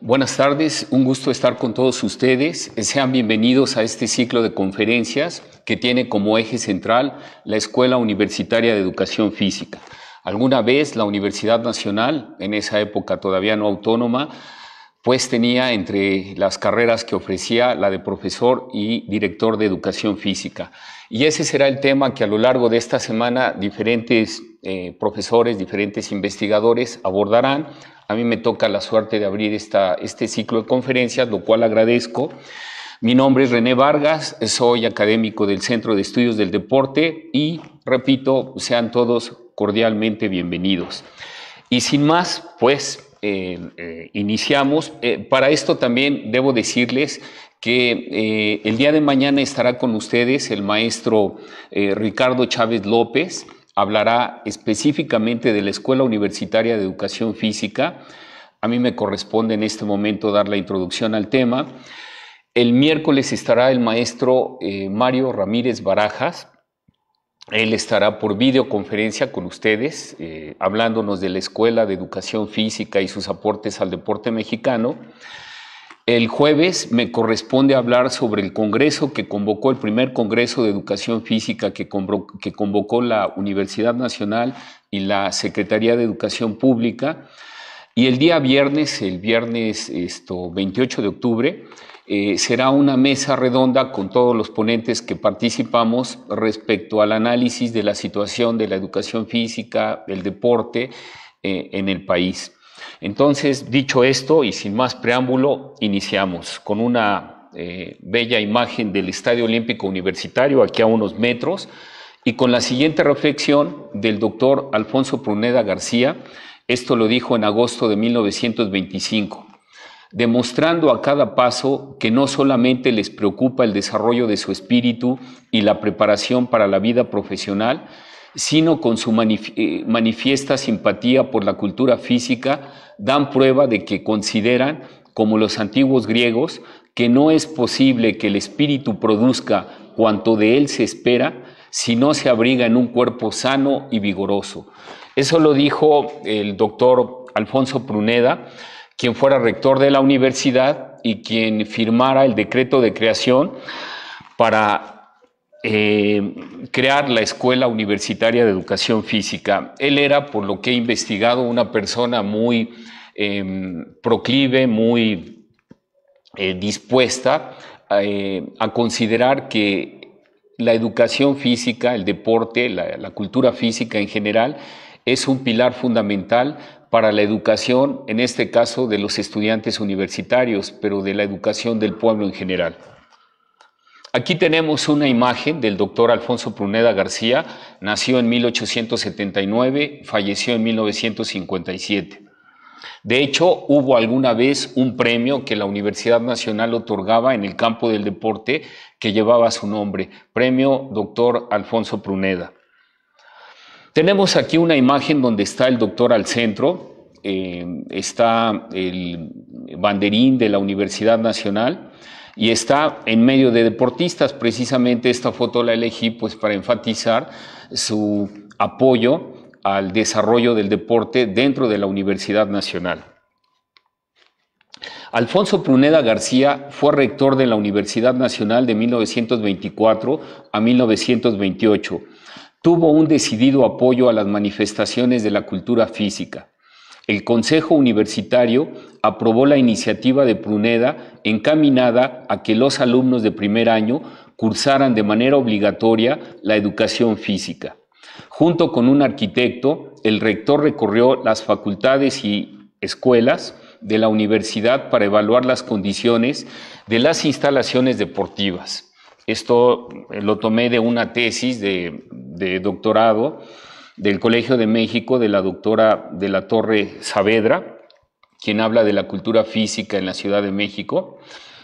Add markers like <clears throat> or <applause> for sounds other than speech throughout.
Buenas tardes, un gusto estar con todos ustedes. Sean bienvenidos a este ciclo de conferencias que tiene como eje central la Escuela Universitaria de Educación Física. Alguna vez la Universidad Nacional, en esa época todavía no autónoma, pues tenía entre las carreras que ofrecía la de profesor y director de educación física. Y ese será el tema que a lo largo de esta semana diferentes eh, profesores, diferentes investigadores abordarán. A mí me toca la suerte de abrir esta, este ciclo de conferencias, lo cual agradezco. Mi nombre es René Vargas, soy académico del Centro de Estudios del Deporte y, repito, sean todos cordialmente bienvenidos. Y sin más, pues eh, iniciamos. Eh, para esto también debo decirles que eh, el día de mañana estará con ustedes el maestro Ricardo Chávez López, hablará específicamente de la Escuela Universitaria de Educación Física. A mí me corresponde en este momento dar la introducción al tema. El miércoles estará el maestro Mario Ramírez Barajas, él estará por videoconferencia con ustedes, eh, hablándonos de la Escuela de Educación Física y sus aportes al deporte mexicano. El jueves me corresponde hablar sobre el Congreso que convocó, el primer Congreso de Educación Física que convocó, que convocó la Universidad Nacional y la Secretaría de Educación Pública. Y el día viernes, el viernes esto, 28 de octubre, eh, será una mesa redonda con todos los ponentes que participamos respecto al análisis de la situación de la educación física, del deporte eh, en el país. Entonces, dicho esto y sin más preámbulo, iniciamos con una eh, bella imagen del Estadio Olímpico Universitario, aquí a unos metros, y con la siguiente reflexión del doctor Alfonso Pruneda García. Esto lo dijo en agosto de 1925 demostrando a cada paso que no solamente les preocupa el desarrollo de su espíritu y la preparación para la vida profesional, sino con su eh, manifiesta simpatía por la cultura física, dan prueba de que consideran, como los antiguos griegos, que no es posible que el espíritu produzca cuanto de él se espera si no se abriga en un cuerpo sano y vigoroso. Eso lo dijo el doctor Alfonso Pruneda, quien fuera rector de la universidad y quien firmara el decreto de creación para eh, crear la Escuela Universitaria de Educación Física. Él era, por lo que he investigado, una persona muy em, proclive, muy eh, dispuesta eh, a considerar que la educación física, el deporte, la, cultura física en general, es un pilar fundamental para la educación, en este caso de los estudiantes universitarios, pero de la educación del pueblo en general. Aquí tenemos una imagen del doctor Alfonso Pruneda García, nació en 1879, falleció en 1957. De hecho, hubo alguna vez un premio que la Universidad Nacional otorgaba en el campo del deporte que llevaba su nombre, Premio Doctor Alfonso Pruneda. Tenemos aquí una imagen donde está el doctor al centro, eh, está el banderín de la Universidad Nacional y está en medio de deportistas. Precisamente esta foto la elegí pues, para enfatizar su apoyo al desarrollo del deporte dentro de la Universidad Nacional. Alfonso Pruneda García fue rector de la Universidad Nacional de 1924 a 1928 tuvo un decidido apoyo a las manifestaciones de la cultura física. El Consejo Universitario aprobó la iniciativa de Pruneda encaminada a que los alumnos de primer año cursaran de manera obligatoria la educación física. Junto con un arquitecto, el rector recorrió las facultades y escuelas de la universidad para evaluar las condiciones de las instalaciones deportivas. Esto eh, lo tomé de una tesis de, doctorado del Colegio de México de la doctora de la Torre Saavedra, quien habla de la cultura física en la Ciudad de México.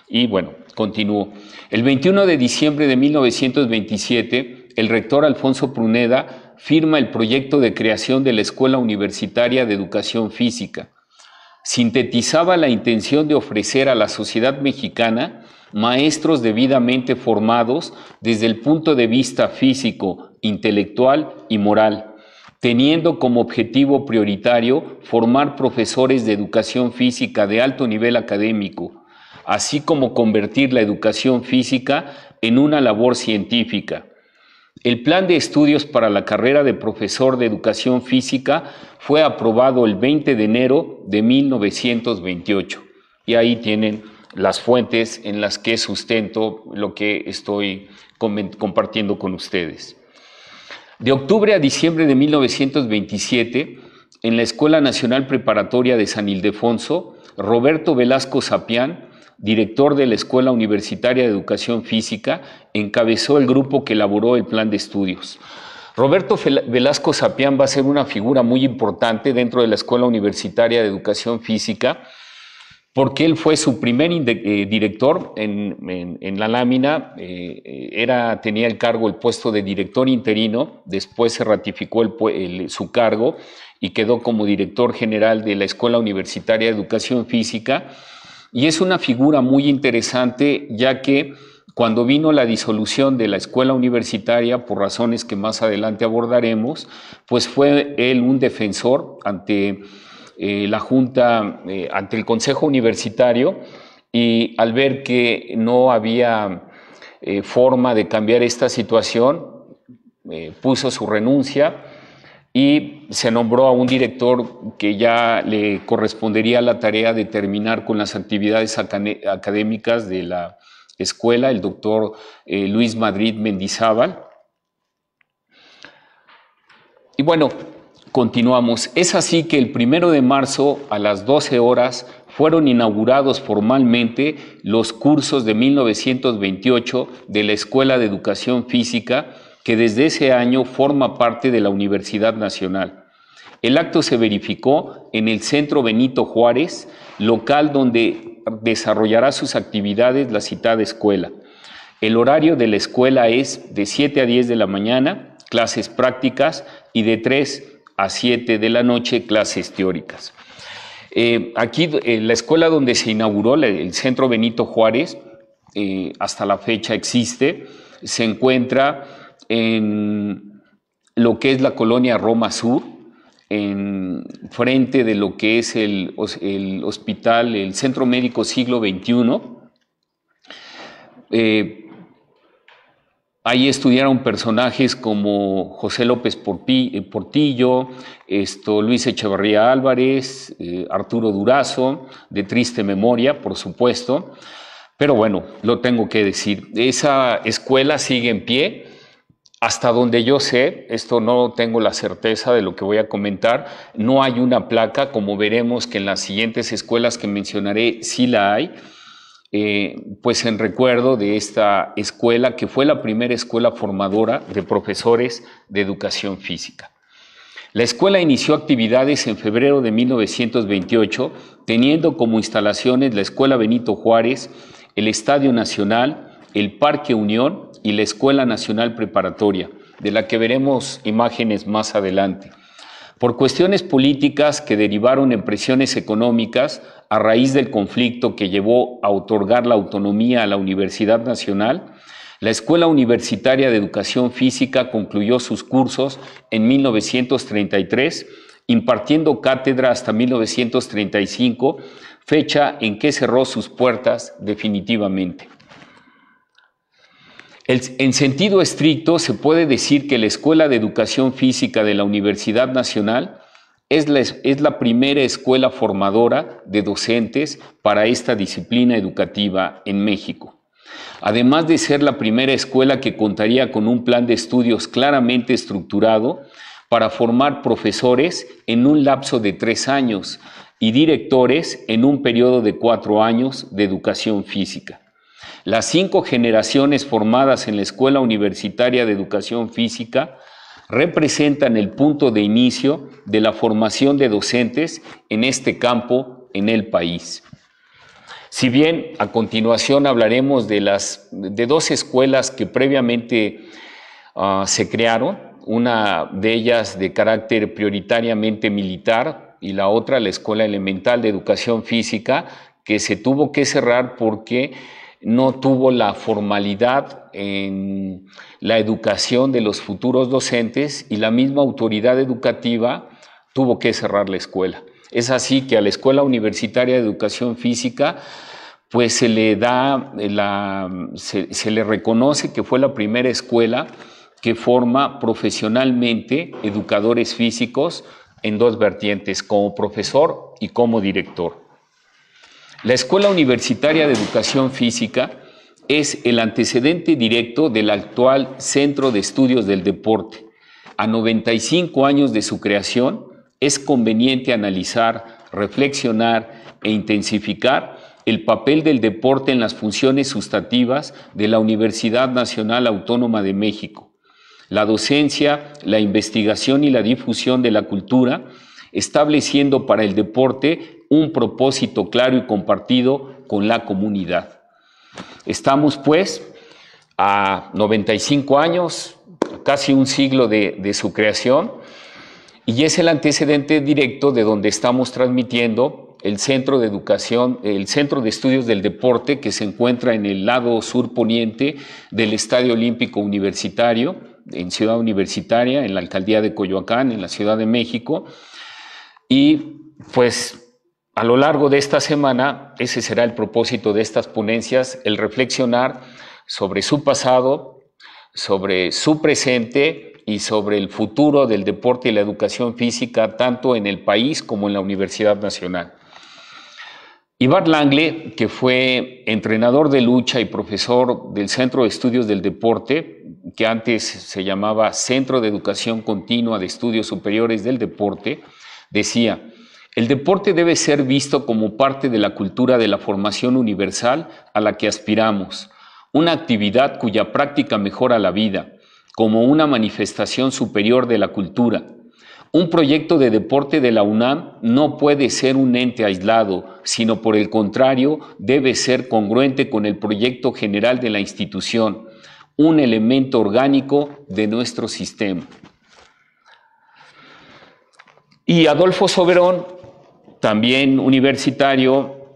Y bueno, continúo. El 21 de diciembre de 1927, el rector Alfonso Pruneda firma el proyecto de creación de la Escuela Universitaria de Educación Física. Sintetizaba la intención de ofrecer a la sociedad mexicana maestros debidamente formados desde el punto de vista físico, intelectual y moral teniendo como objetivo prioritario formar profesores de educación física de alto nivel académico, así como convertir la educación física en una labor científica. El plan de estudios para la carrera de profesor de educación física fue aprobado el 20 de enero de 1928. Y ahí tienen las fuentes en las que sustento lo que estoy compartiendo con ustedes. De octubre a diciembre de 1927, en la Escuela Nacional Preparatoria de San Ildefonso, Roberto Velasco Sapián, director de la Escuela Universitaria de Educación Física, encabezó el grupo que elaboró el plan de estudios. Roberto Velasco Sapián va a ser una figura muy importante dentro de la Escuela Universitaria de Educación Física, porque él fue su primer eh, director en, la lámina, eh, era, tenía el cargo, el puesto de director interino, después se ratificó su cargo y quedó como director general de la Escuela Universitaria de Educación Física. Y es una figura muy interesante, ya que cuando vino la disolución de la escuela universitaria, por razones que más adelante abordaremos, pues fue él un defensor ante eh, la Junta eh, ante el Consejo Universitario y al ver que no había eh, forma de cambiar esta situación, puso su renuncia y se nombró a un director que ya le correspondería la tarea de terminar con las actividades académicas de la escuela, el doctor Luis Madrid Mendizábal. Y bueno, Continuamos. Es así que el primero de marzo a las 12 horas fueron inaugurados formalmente los cursos de 1928 de la Escuela de Educación Física, que desde ese año forma parte de la Universidad Nacional. El acto se verificó en el Centro Benito Juárez, local donde desarrollará sus actividades la citada escuela. El horario de la escuela es de 7 a 10 de la mañana, clases prácticas, y de 3 a 7 de la noche clases teóricas. Eh, aquí, eh, la escuela donde se inauguró, el Centro Benito Juárez, eh, hasta la fecha existe, se encuentra en lo que es la colonia Roma Sur, en frente de lo que es el, el hospital, el Centro Médico Siglo XXI. Ahí estudiaron personajes como José López eh, Portillo, esto, Luis Echevarría Álvarez, eh, Arturo Durazo, de triste memoria, por supuesto. Pero bueno, lo tengo que decir. Esa escuela sigue en pie. Hasta donde yo sé, esto no tengo la certeza de lo que voy a comentar, no hay una placa, como veremos que en las siguientes escuelas que mencionaré sí la hay eh, pues en recuerdo de esta escuela que fue la primera escuela formadora de profesores de educación física. La escuela inició actividades en febrero de 1928, teniendo como instalaciones la Escuela Benito Juárez, el Estadio Nacional, el Parque Unión y la Escuela Nacional Preparatoria, de la que veremos imágenes más adelante por cuestiones políticas que derivaron en presiones económicas a raíz del conflicto que llevó a otorgar la autonomía a la Universidad Nacional, la Escuela Universitaria de Educación Física concluyó sus cursos en 1933, impartiendo cátedra hasta 1935, fecha en que cerró sus puertas definitivamente en sentido estricto, se puede decir que la Escuela de Educación Física de la Universidad Nacional es la, es la primera escuela formadora de docentes para esta disciplina educativa en México. Además de ser la primera escuela que contaría con un plan de estudios claramente estructurado para formar profesores en un lapso de tres años y directores en un periodo de cuatro años de educación física. Las cinco generaciones formadas en la Escuela Universitaria de Educación Física representan el punto de inicio de la formación de docentes en este campo en el país. Si bien a continuación hablaremos de, las, de dos escuelas que previamente ah, se crearon, una de ellas de carácter prioritariamente militar y la otra la Escuela Elemental de Educación Física, que se tuvo que cerrar porque no tuvo la formalidad en la educación de los futuros docentes y la misma autoridad educativa tuvo que cerrar la escuela. Es así que a la Escuela Universitaria de Educación Física pues se le da, eh, la, se, se le reconoce que fue la primera escuela que forma profesionalmente educadores físicos en dos vertientes, como profesor y como director. La Escuela Universitaria de Educación Física es el antecedente directo del actual Centro de Estudios del Deporte. A 95 años de su creación, es conveniente analizar, reflexionar e intensificar el papel del deporte en las funciones sustantivas de la Universidad Nacional Autónoma de México. La docencia, la investigación y la difusión de la cultura estableciendo para el deporte un propósito claro y compartido con la comunidad. Estamos pues a 95 años, casi un siglo de, su creación, y es el antecedente directo de donde estamos transmitiendo el Centro de Educación, el Centro de Estudios del Deporte que se encuentra en el lado sur poniente del Estadio Olímpico Universitario, en Ciudad Universitaria, en la Alcaldía de Coyoacán, en la Ciudad de México, y pues a lo largo de esta semana, ese será el propósito de estas ponencias, el reflexionar sobre su pasado, sobre su presente y sobre el futuro del deporte y la educación física, tanto en el país como en la Universidad Nacional. Ibar Langle, que fue entrenador de lucha y profesor del Centro de Estudios del Deporte, que antes se llamaba Centro de Educación Continua de Estudios Superiores del Deporte, Decía, el deporte debe ser visto como parte de la cultura de la formación universal a la que aspiramos, una actividad cuya práctica mejora la vida, como una manifestación superior de la cultura. Un proyecto de deporte de la UNAM no puede ser un ente aislado, sino por el contrario, debe ser congruente con el proyecto general de la institución, un elemento orgánico de nuestro sistema. Y Adolfo Soberón, también universitario,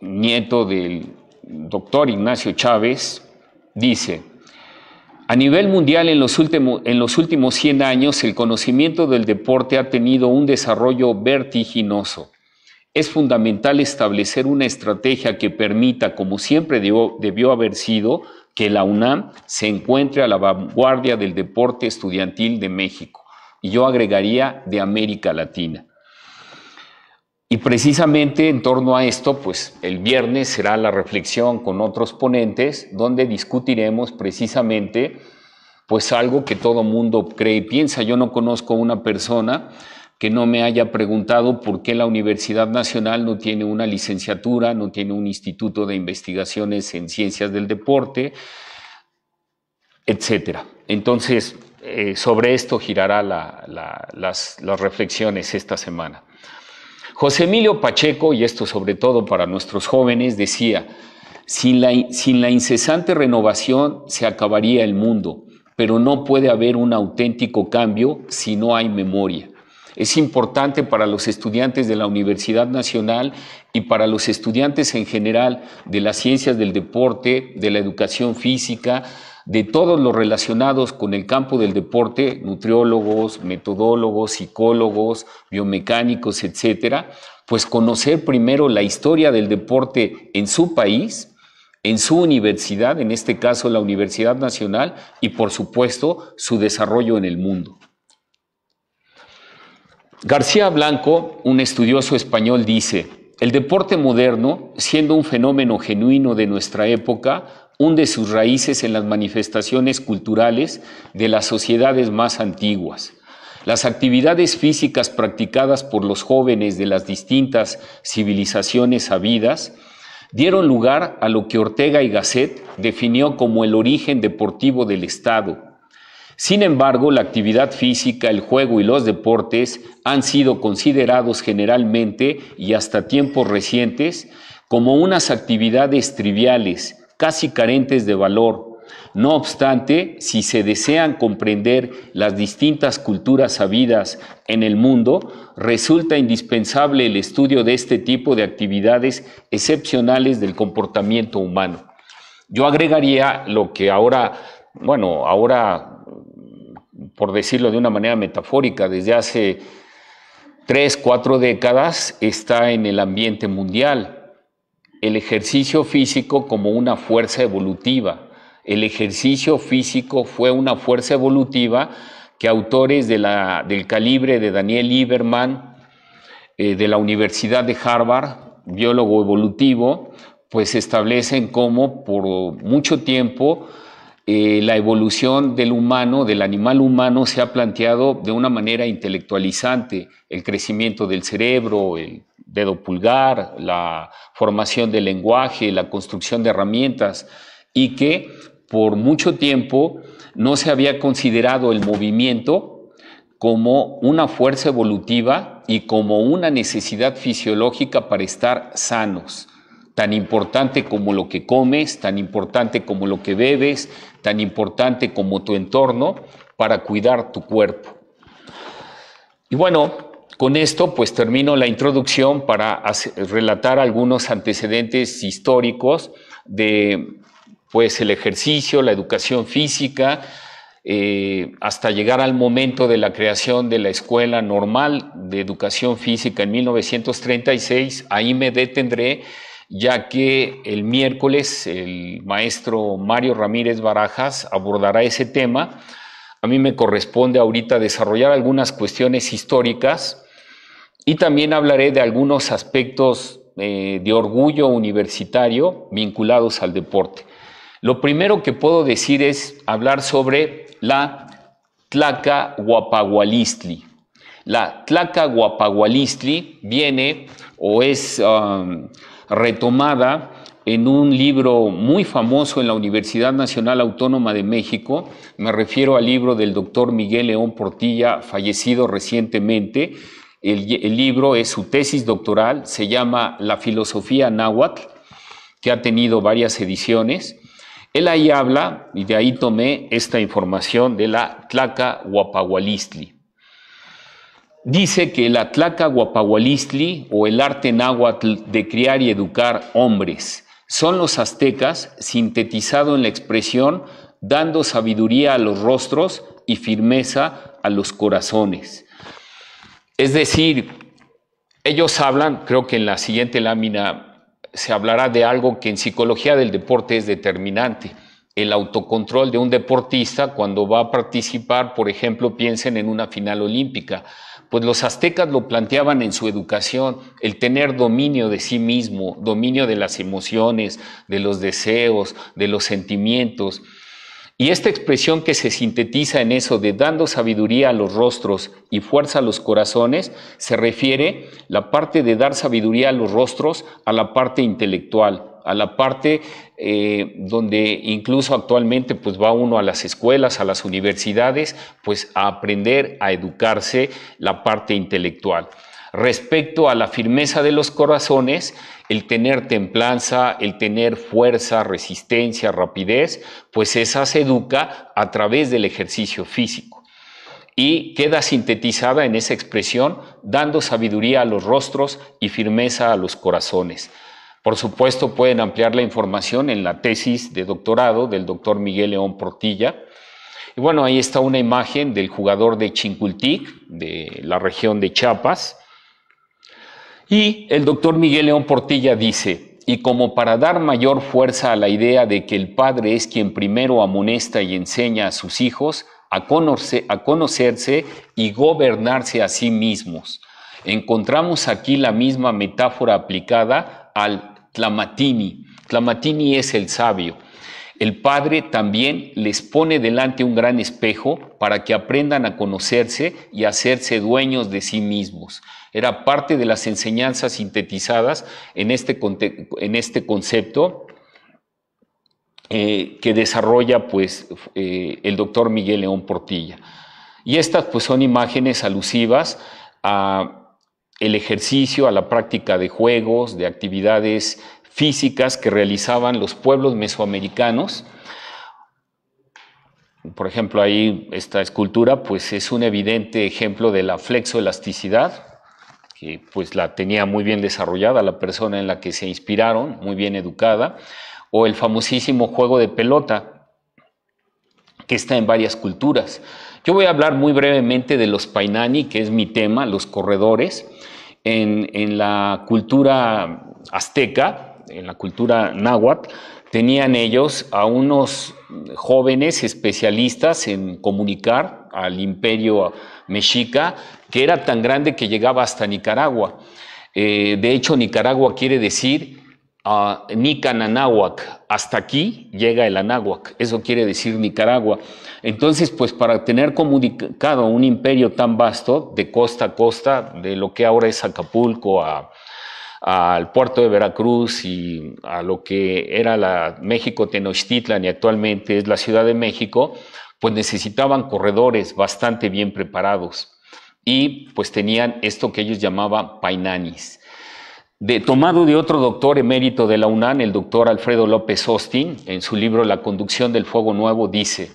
nieto del doctor Ignacio Chávez, dice, a nivel mundial en los, últimos, en 100 años el conocimiento del deporte ha tenido un desarrollo vertiginoso. Es fundamental establecer una estrategia que permita, como siempre debió haber sido, que la UNAM se encuentre a la vanguardia del deporte estudiantil de México yo agregaría de América Latina. Y precisamente en torno a esto, pues el viernes será la reflexión con otros ponentes, donde discutiremos precisamente pues algo que todo mundo cree y piensa. Yo no conozco una persona que no me haya preguntado por qué la Universidad Nacional no tiene una licenciatura, no tiene un instituto de investigaciones en ciencias del deporte, etcétera. Entonces, eh, sobre esto girará las, reflexiones esta semana. José Emilio Pacheco, y esto sobre todo para nuestros jóvenes, decía, sin la, sin la, incesante renovación se acabaría el mundo, pero no puede haber un auténtico cambio si no hay memoria. Es importante para los estudiantes de la Universidad Nacional y para los estudiantes en general de las ciencias del deporte, de la educación física, de todos los relacionados con el campo del deporte, nutriólogos, metodólogos, psicólogos, biomecánicos, etcétera, pues conocer primero la historia del deporte en su país, en su universidad, en este caso la Universidad Nacional, y por supuesto su desarrollo en el mundo. García Blanco, un estudioso español, dice, el deporte moderno, siendo un fenómeno genuino de nuestra época, de sus raíces en las manifestaciones culturales de las sociedades más antiguas. Las actividades físicas practicadas por los jóvenes de las distintas civilizaciones habidas dieron lugar a lo que Ortega y Gasset definió como el origen deportivo del Estado. Sin embargo, la actividad física, el juego y los deportes han sido considerados generalmente y hasta tiempos recientes como unas actividades triviales, casi carentes de valor. No obstante, si se desean comprender las distintas culturas habidas en el mundo, resulta indispensable el estudio de este tipo de actividades excepcionales del comportamiento humano. Yo agregaría lo que ahora, bueno, ahora, por decirlo de una manera metafórica, desde hace tres, cuatro décadas está en el ambiente mundial el ejercicio físico como una fuerza evolutiva. El ejercicio físico fue una fuerza evolutiva que autores del calibre de Daniel Lieberman, eh, de la Universidad de Harvard, biólogo evolutivo, pues establecen cómo por mucho tiempo eh, la evolución del humano, del animal humano, se ha planteado de una manera intelectualizante, el crecimiento del cerebro, el dedo pulgar, la formación del lenguaje, la construcción de herramientas y que por mucho tiempo no se había considerado el movimiento como una fuerza evolutiva y como una necesidad fisiológica para estar sanos, tan importante como lo que comes, tan importante como lo que bebes, tan importante como tu entorno para cuidar tu cuerpo. Y bueno, con esto, pues termino la introducción para relatar algunos antecedentes históricos de pues el ejercicio, la educación física, eh, hasta llegar al momento de la creación de la Escuela Normal de Educación Física en 1936. Ahí me detendré, ya que el miércoles el maestro Mario Ramírez Barajas abordará ese tema. A mí me corresponde ahorita desarrollar algunas cuestiones históricas y también hablaré de algunos aspectos eh, de orgullo universitario vinculados al deporte. Lo primero que puedo decir es hablar sobre la Tlaca Guapagualistli. La Tlaca Guapagualistli viene o es um, retomada en un libro muy famoso en la Universidad Nacional Autónoma de México. Me refiero al libro del doctor Miguel León Portilla, fallecido recientemente, el, libro es su tesis doctoral, se llama La filosofía náhuatl, que ha tenido varias ediciones. Él ahí habla, y de ahí tomé esta información de la Tlaca guapahualistli. Dice que la Tlaca Huapagualistli, o el arte náhuatl de criar y educar hombres, son los aztecas sintetizado en la expresión dando sabiduría a los rostros y firmeza a los corazones. Es decir, ellos hablan, creo que en la siguiente lámina se hablará de algo que en psicología del deporte es determinante, el autocontrol de un deportista cuando va a participar, por ejemplo, piensen en una final olímpica. Pues los aztecas lo planteaban en su educación, el tener dominio de sí mismo, dominio de las emociones, de los deseos, de los sentimientos. Y esta expresión que se sintetiza en eso de dando sabiduría a los rostros y fuerza a los corazones, se refiere la parte de dar sabiduría a los rostros a la parte intelectual, a la parte eh, donde incluso actualmente pues va uno a las escuelas, a las universidades, pues a aprender a educarse la parte intelectual. Respecto a la firmeza de los corazones, el tener templanza, el tener fuerza, resistencia, rapidez, pues esa se educa a través del ejercicio físico. Y queda sintetizada en esa expresión, dando sabiduría a los rostros y firmeza a los corazones. Por supuesto, pueden ampliar la información en la tesis de doctorado del doctor Miguel León Portilla, y bueno, ahí está una imagen del jugador de Chincultic, de la región de Chiapas, y el doctor Miguel León Portilla dice, y como para dar mayor fuerza a la idea de que el padre es quien primero amonesta y enseña a sus hijos a, conocerse y gobernarse a sí mismos, encontramos aquí la misma metáfora aplicada al Tlamatini. Tlamatini es el sabio. El Padre también les pone delante un gran espejo para que aprendan a conocerse y a hacerse dueños de sí mismos era parte de las enseñanzas sintetizadas en este, en este concepto eh, que desarrolla pues, eh, el doctor Miguel León Portilla. Y estas pues, son imágenes alusivas al ejercicio, a la práctica de juegos, de actividades físicas que realizaban los pueblos mesoamericanos por ejemplo, ahí esta escultura, pues es un evidente ejemplo de la flexoelasticidad, que pues la tenía muy bien desarrollada la persona en la que se inspiraron, muy bien educada, o el famosísimo juego de pelota, que está en varias culturas. Yo voy a hablar muy brevemente de los painani, que es mi tema, los corredores. En, en la cultura azteca, en la cultura náhuatl, tenían ellos a unos jóvenes especialistas en comunicar al imperio mexica, que era tan grande que llegaba hasta Nicaragua. Eh, de hecho, Nicaragua quiere decir ah, Nicananáhuac, Hasta aquí llega el Anáhuac. Eso quiere decir Nicaragua. Entonces, pues para tener comunicado un imperio tan vasto, de costa a costa, de lo que ahora es Acapulco a, al puerto de Veracruz y a lo que era la México Tenochtitlan y actualmente es la Ciudad de México, pues necesitaban corredores bastante bien preparados y pues tenían esto que ellos llamaban painanis. De, tomado de otro doctor emérito de la UNAM, el doctor Alfredo López Austin, en su libro La conducción del fuego nuevo, dice,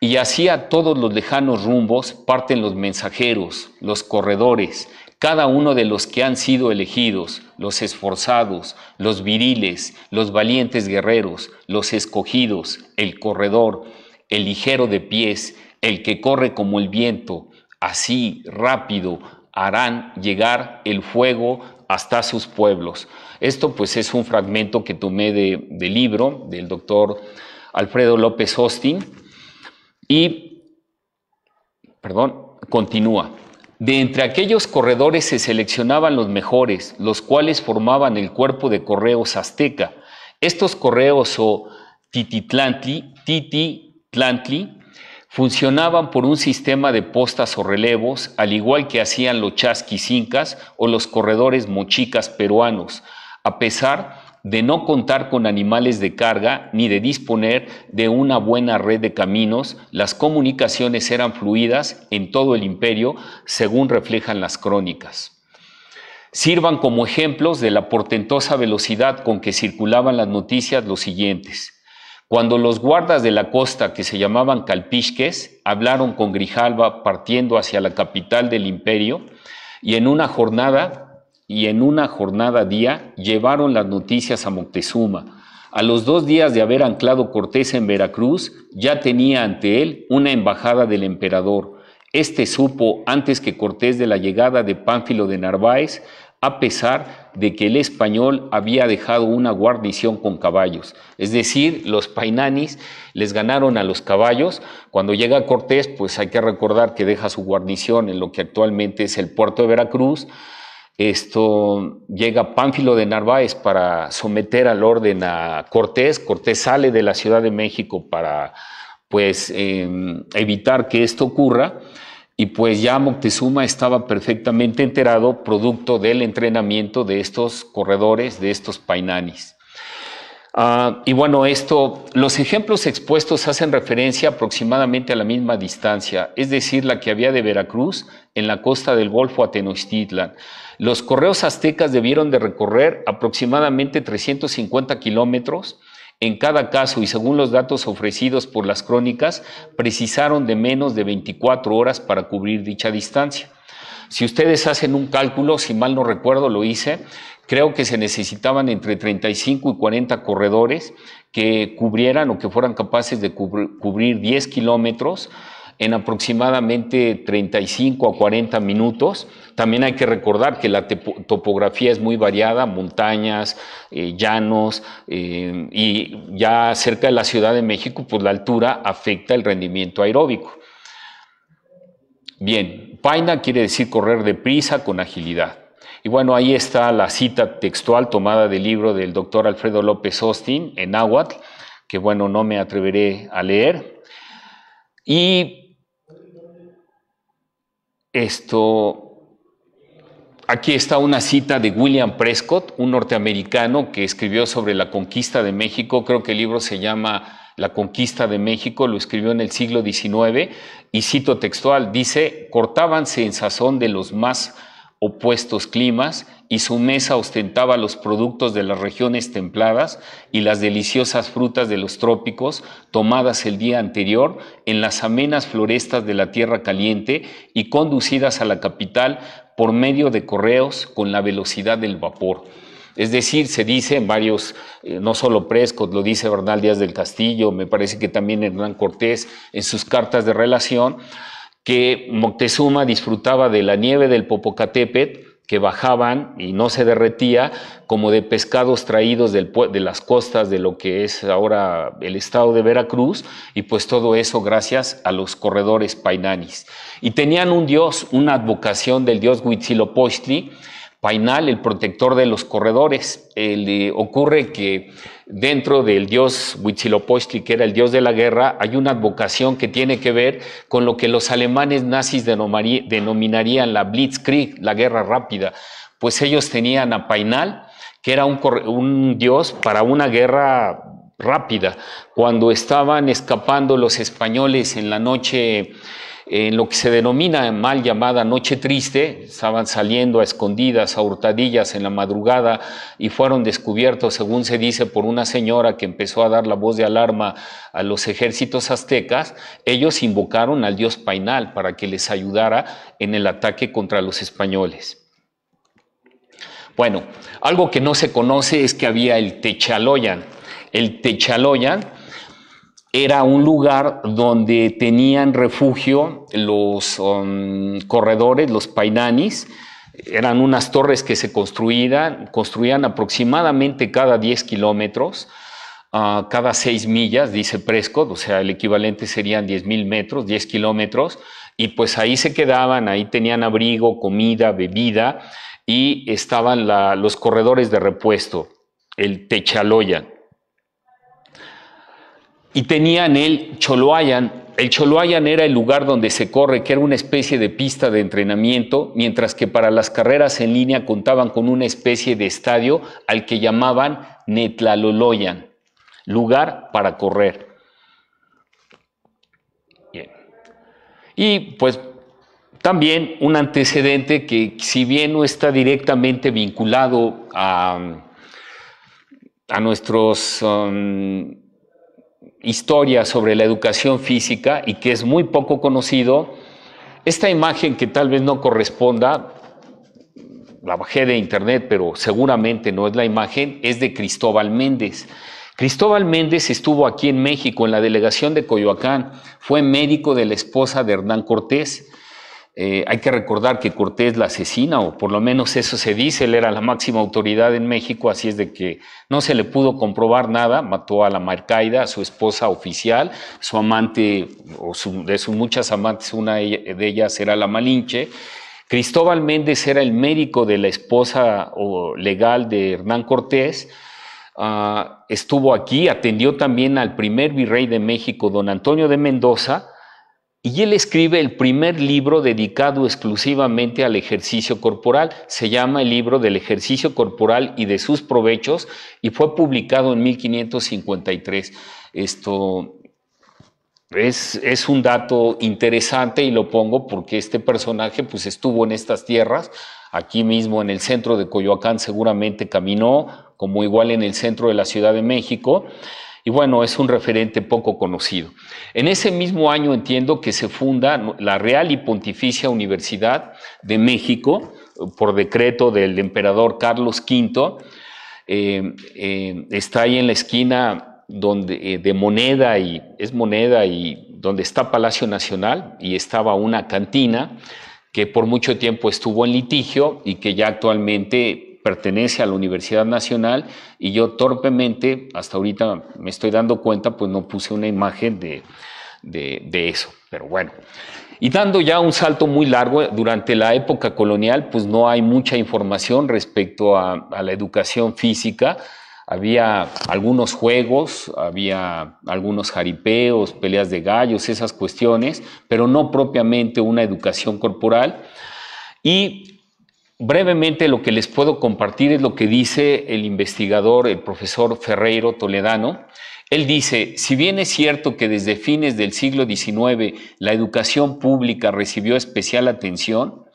y así a todos los lejanos rumbos parten los mensajeros, los corredores, cada uno de los que han sido elegidos, los esforzados, los viriles, los valientes guerreros, los escogidos, el corredor, el ligero de pies, el que corre como el viento, así rápido harán llegar el fuego hasta sus pueblos. Esto pues es un fragmento que tomé del de libro del doctor Alfredo López Austin y, perdón, continúa. De entre aquellos corredores se seleccionaban los mejores, los cuales formaban el cuerpo de correos azteca. Estos correos o tititlantli, titi funcionaban por un sistema de postas o relevos, al igual que hacían los chasquis incas o los corredores mochicas peruanos, a pesar de no contar con animales de carga ni de disponer de una buena red de caminos, las comunicaciones eran fluidas en todo el imperio, según reflejan las crónicas. Sirvan como ejemplos de la portentosa velocidad con que circulaban las noticias los siguientes. Cuando los guardas de la costa, que se llamaban calpisques, hablaron con Grijalva partiendo hacia la capital del imperio, y en una jornada, y en una jornada día, llevaron las noticias a Moctezuma. A los dos días de haber anclado Cortés en Veracruz, ya tenía ante él una embajada del emperador. Este supo antes que Cortés de la llegada de Pánfilo de Narváez, a pesar de que el español había dejado una guarnición con caballos. Es decir, los painanis les ganaron a los caballos. Cuando llega Cortés, pues hay que recordar que deja su guarnición en lo que actualmente es el puerto de Veracruz. Esto llega Pánfilo de Narváez para someter al orden a Cortés. Cortés sale de la Ciudad de México para pues em, evitar que esto ocurra. Y pues ya Moctezuma estaba perfectamente enterado, producto del entrenamiento de estos corredores, de estos painanis. Ah, y bueno, esto, los ejemplos expuestos hacen referencia aproximadamente a la misma distancia, es decir, la que había de Veracruz en la costa del Golfo a Los correos aztecas debieron de recorrer aproximadamente 350 kilómetros en cada caso y según los datos ofrecidos por las crónicas, precisaron de menos de 24 horas para cubrir dicha distancia. Si ustedes hacen un cálculo, si mal no recuerdo lo hice, creo que se necesitaban entre 35 y 40 corredores que cubrieran o que fueran capaces de cubrir 10 kilómetros en aproximadamente 35 a 40 minutos también hay que recordar que la topografía es muy variada, montañas, eh, llanos, eh, y ya cerca de la Ciudad de México, pues la altura afecta el rendimiento aeróbico. Bien, paina quiere decir correr deprisa con agilidad. Y bueno, ahí está la cita textual tomada del libro del doctor Alfredo López Austin en Aguatl, que bueno, no me atreveré a leer. Y esto Aquí está una cita de William Prescott, un norteamericano que escribió sobre la conquista de México. Creo que el libro se llama La conquista de México, lo escribió en el siglo XIX. Y cito textual, dice, cortábanse en sazón de los más opuestos climas y su mesa ostentaba los productos de las regiones templadas y las deliciosas frutas de los trópicos tomadas el día anterior en las amenas florestas de la tierra caliente y conducidas a la capital por medio de correos con la velocidad del vapor. Es decir, se dice en varios, eh, no solo Prescott, lo dice Bernal Díaz del Castillo, me parece que también Hernán Cortés en sus cartas de relación, que Moctezuma disfrutaba de la nieve del Popocatépetl que bajaban y no se derretía, como de pescados traídos de las costas de lo que es ahora el estado de Veracruz, y pues todo eso gracias a los corredores painanis. Y tenían un dios, una advocación del dios Huitzilopochtli, Painal, el protector de los corredores. le eh, ocurre que dentro del dios Huitzilopochtli, que era el dios de la guerra, hay una advocación que tiene que ver con lo que los alemanes nazis denominarían la Blitzkrieg, la guerra rápida. Pues ellos tenían a Painal, que era un, un dios para una guerra rápida. Cuando estaban escapando los españoles en la noche en lo que se denomina mal llamada Noche Triste, estaban saliendo a escondidas, a hurtadillas en la madrugada y fueron descubiertos, según se dice, por una señora que empezó a dar la voz de alarma a los ejércitos aztecas. Ellos invocaron al dios Painal para que les ayudara en el ataque contra los españoles. Bueno, algo que no se conoce es que había el Techaloyan. El Techaloyan era un lugar donde tenían refugio los um, corredores, los painanis. Eran unas torres que se construían, construían aproximadamente cada 10 kilómetros, ah, cada 6 millas, dice Prescott, o sea, el equivalente serían mil metros, 10 kilómetros, y pues ahí se quedaban, ahí tenían abrigo, comida, bebida, y estaban los corredores de repuesto, el Techaloya y tenían el Choloayan. El Choloayan era el lugar donde se corre, que era una especie de pista de entrenamiento, mientras que para las carreras en línea contaban con una especie de estadio al que llamaban Netlaloloyan, lugar para correr. Bien. Y pues también un antecedente que si bien no está directamente vinculado a, nuestros... Um, historia sobre la educación física y que es muy poco conocido, esta imagen que tal vez no corresponda, la bajé de internet, pero seguramente no es la imagen, es de Cristóbal Méndez. Cristóbal Méndez estuvo aquí en México, en la delegación de Coyoacán, fue médico de la esposa de Hernán Cortés. Eh, hay que recordar que Cortés la asesina, o por lo menos eso se dice, él era la máxima autoridad en México, así es de que no se le pudo comprobar nada, mató a la Marcaida, a su esposa oficial, su amante, o de sus muchas amantes, una de ellas era la Malinche. Cristóbal Méndez era el médico de la esposa o legal de Hernán Cortés, ah, estuvo aquí, atendió también al primer virrey de México, don Antonio de Mendoza, y él escribe el primer libro dedicado exclusivamente al ejercicio corporal. Se llama el libro del ejercicio corporal y de sus provechos y fue publicado en 1553. Esto es, un dato interesante y lo pongo porque este personaje pues, estuvo en estas tierras, aquí mismo en el centro de Coyoacán seguramente caminó, como igual en el centro de la Ciudad de México. Y bueno, es un referente poco conocido. En ese mismo año entiendo que se funda la Real y Pontificia Universidad de México eh, por decreto del emperador Carlos V. Eh, eh, está ahí en la esquina donde, de Moneda y es Moneda y donde está Palacio Nacional y estaba una cantina que por mucho tiempo estuvo en litigio y que ya actualmente pertenece a la Universidad Nacional y yo torpemente, hasta ahorita me estoy dando cuenta, pues no puse una imagen de, eso. Pero bueno, y dando ya un salto muy largo, eh, durante la época colonial, pues no hay mucha información respecto a, a, la educación física. Había algunos juegos, había algunos jaripeos, peleas de gallos, esas cuestiones, pero no propiamente una educación corporal. Y Brevemente lo que les puedo compartir es lo que dice el investigador, el profesor Ferreiro Toledano. Él dice, si bien es cierto que desde fines del siglo XIX la educación pública recibió especial atención,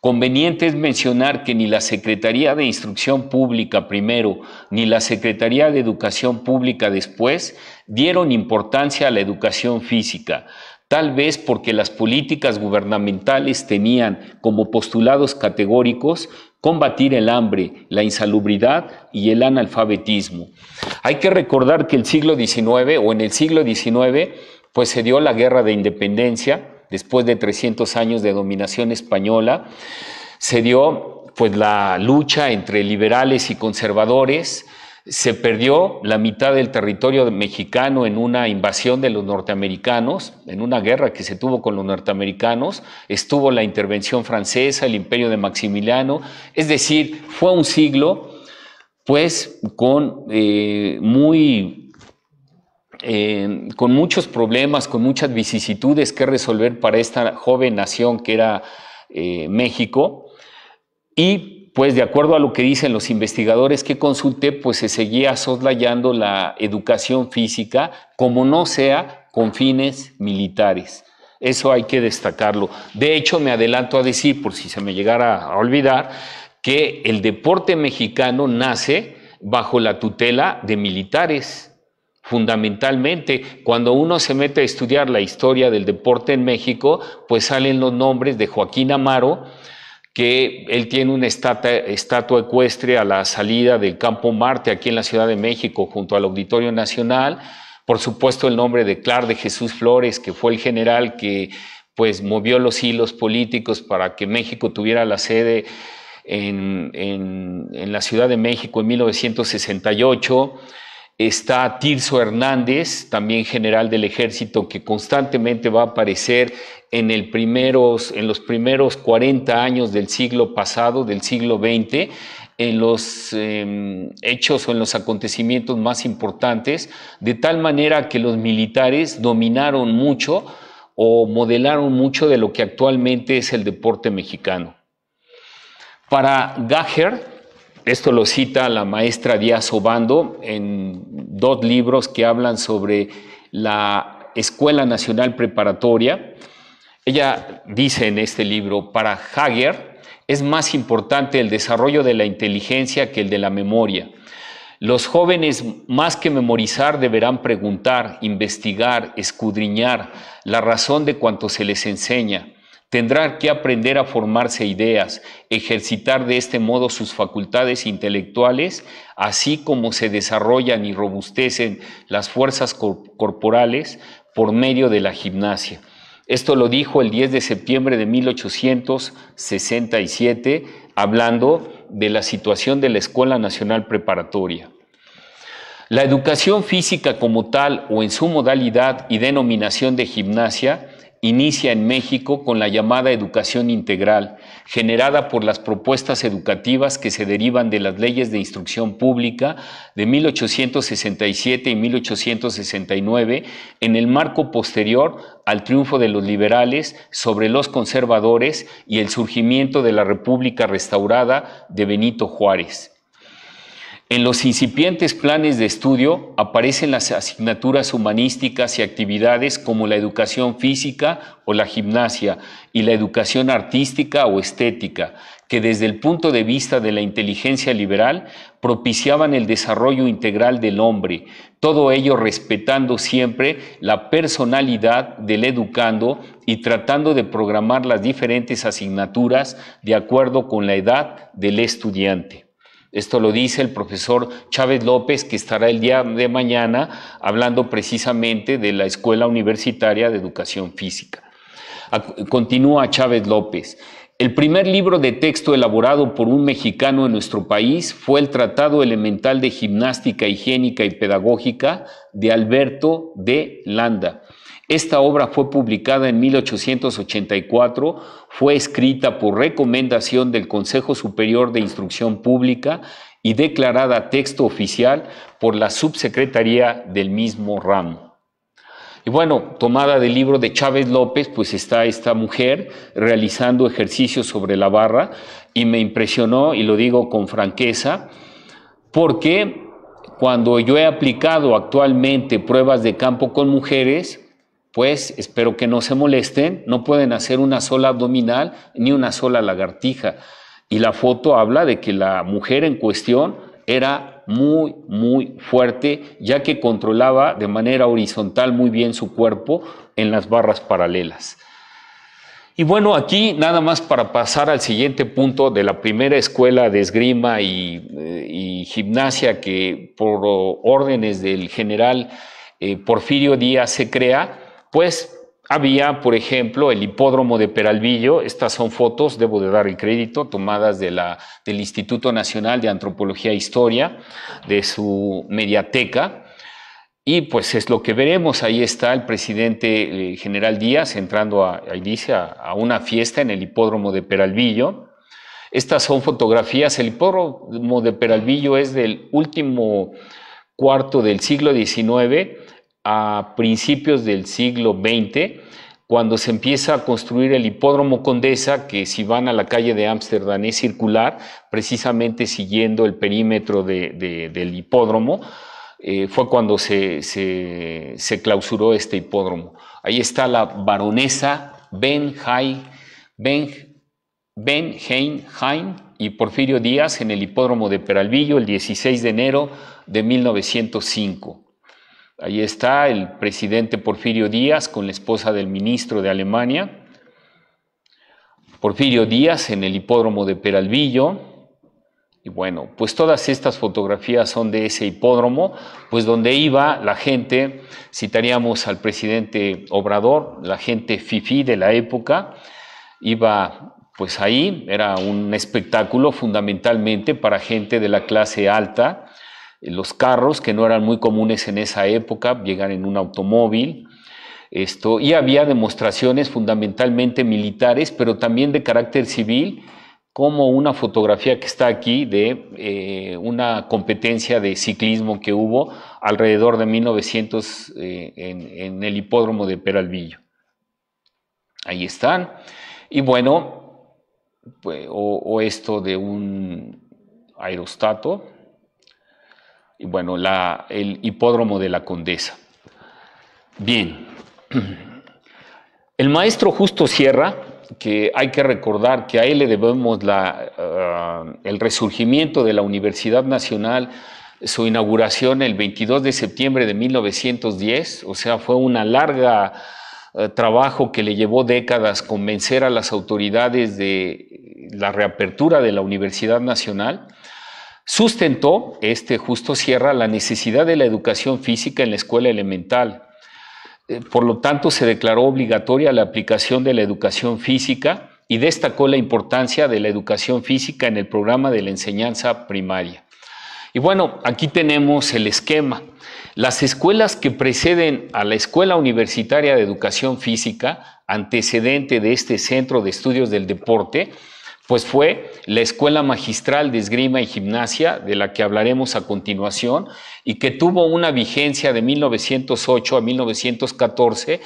conveniente es mencionar que ni la Secretaría de Instrucción Pública primero, ni la Secretaría de Educación Pública después dieron importancia a la educación física, tal vez porque las políticas gubernamentales tenían como postulados categóricos combatir el hambre, la insalubridad y el analfabetismo. Hay que recordar que el siglo XIX o en el siglo XIX pues se dio la guerra de independencia después de 300 años de dominación española, se dio pues la lucha entre liberales y conservadores, se perdió la mitad del territorio mexicano en una invasión de los norteamericanos, en una guerra que se tuvo con los norteamericanos, estuvo la intervención francesa, el imperio de Maximiliano, es decir, fue un siglo pues con eh, muy eh, con muchos problemas, con muchas vicisitudes que resolver para esta joven nación que era eh, México. Y pues de acuerdo a lo que dicen los investigadores que consulté, pues se seguía soslayando la educación física, como no sea con fines militares. Eso hay que destacarlo. De hecho, me adelanto a decir, por si se me llegara a olvidar, que el deporte mexicano nace bajo la tutela de militares. Fundamentalmente, cuando uno se mete a estudiar la historia del deporte en México, pues salen los nombres de Joaquín Amaro, que él tiene una estatua ecuestre a la salida del Campo Marte aquí en la Ciudad de México junto al Auditorio Nacional. Por supuesto el nombre de Clar de Jesús Flores, que fue el general que pues movió los hilos políticos para que México tuviera la sede en, en la Ciudad de México en 1968. Está Tirso Hernández, también general del ejército, que constantemente va a aparecer en, los primeros 40 años del siglo pasado, del siglo XX, en los em, hechos o en los acontecimientos más importantes, de tal manera que los militares dominaron mucho o modelaron mucho de lo que actualmente es el deporte mexicano. Para Gager, esto lo cita la maestra Díaz Obando en dos libros que hablan sobre la Escuela Nacional Preparatoria. Ella dice en este libro, para Hager es más importante el desarrollo de la inteligencia que el de la memoria. Los jóvenes, más que memorizar, deberán preguntar, investigar, escudriñar la razón de cuanto se les enseña. Tendrá que aprender a formarse ideas, ejercitar de este modo sus facultades intelectuales, así como se desarrollan y robustecen las fuerzas corporales por medio de la gimnasia. Esto lo dijo el 10 de septiembre de 1867, hablando de la situación de la Escuela Nacional Preparatoria. La educación física como tal o en su modalidad y denominación de gimnasia inicia en México con la llamada educación integral, generada por las propuestas educativas que se derivan de las leyes de instrucción pública de 1867 y 1869 en el marco posterior al triunfo de los liberales sobre los conservadores y el surgimiento de la República restaurada de Benito Juárez. En los incipientes planes de estudio aparecen las asignaturas humanísticas y actividades como la educación física o la gimnasia y la educación artística o estética, que desde el punto de vista de la inteligencia liberal propiciaban el desarrollo integral del hombre, todo ello respetando siempre la personalidad del educando y tratando de programar las diferentes asignaturas de acuerdo con la edad del estudiante. Esto lo dice el profesor Chávez López, que estará el día de mañana hablando precisamente de la Escuela Universitaria de Educación Física. Continúa Chávez López. El primer libro de texto elaborado por un mexicano en nuestro país fue el Tratado Elemental de Gimnástica Higiénica y Pedagógica de Alberto de Landa. Esta obra fue publicada en 1884 fue escrita por recomendación del Consejo Superior de Instrucción Pública y declarada texto oficial por la subsecretaría del mismo ramo. Y bueno, tomada del libro de Chávez López, pues está esta mujer realizando ejercicios sobre la barra y me impresionó, y lo digo con franqueza, porque cuando yo he aplicado actualmente pruebas de campo con mujeres, pues espero que no se molesten, no pueden hacer una sola abdominal ni una sola lagartija. Y la foto habla de que la mujer en cuestión era muy, muy fuerte, ya que controlaba de manera horizontal muy bien su cuerpo en las barras paralelas. Y bueno, aquí nada más para pasar al siguiente punto de la primera escuela de esgrima y, eh, gimnasia que por órdenes del general eh, Porfirio Díaz se crea, pues había, por ejemplo, el hipódromo de Peralvillo. Estas son fotos, debo de dar el crédito, tomadas del Instituto Nacional de Antropología e Historia, de su mediateca. Y pues es lo que veremos. Ahí está el presidente eh, general Díaz entrando a, ahí dice, a, una fiesta en el hipódromo de Peralvillo. Estas son fotografías. El hipódromo de Peralvillo es del último cuarto del siglo XIX a principios del siglo XX, cuando se empieza a construir el hipódromo Condesa, que si van a la calle de Ámsterdam es circular, precisamente siguiendo el perímetro del hipódromo, eh, fue cuando se, clausuró este hipódromo. Ahí está la baronesa Ben, Hay, ben, ben Hein y Porfirio Díaz en el hipódromo de Peralvillo el 16 de enero de 1905. Ahí está el presidente Porfirio Díaz con la esposa del ministro de Alemania. Porfirio Díaz en el hipódromo de Peralvillo. Y bueno, pues todas estas fotografías son de ese hipódromo, pues donde iba la gente, citaríamos al presidente Obrador, la gente FIFI de la época, iba pues ahí, era un espectáculo fundamentalmente para gente de la clase alta, eh, los carros, que no eran muy comunes en esa época, llegan en un automóvil. Esto, y había demostraciones fundamentalmente militares, pero también de carácter civil, como una fotografía que está aquí de eh, una competencia de ciclismo que hubo alrededor de 1900 eh, en, el hipódromo de Peralvillo. Ahí están. Y bueno, pues, o, esto de un aerostato bueno, el hipódromo de la Condesa. Bien, el maestro Justo Sierra, que hay que recordar que a él le debemos la, eh, el resurgimiento de la Universidad Nacional, su inauguración el 22 de septiembre de 1910, o sea, fue una larga eh, trabajo que le llevó décadas convencer a las autoridades de la reapertura de la Universidad Nacional. Sustentó, este justo cierra, la necesidad de la educación física en la escuela elemental. Eh, por lo tanto, se declaró obligatoria la aplicación de la educación física y destacó la importancia de la educación física en el programa de la enseñanza primaria. Y bueno, aquí tenemos el esquema. Las escuelas que preceden a la Escuela Universitaria de Educación Física, antecedente de este Centro de Estudios del Deporte, pues fue la Escuela Magistral de Esgrima y Gimnasia, de la que hablaremos a continuación, y que tuvo una vigencia de 1908 a 1914,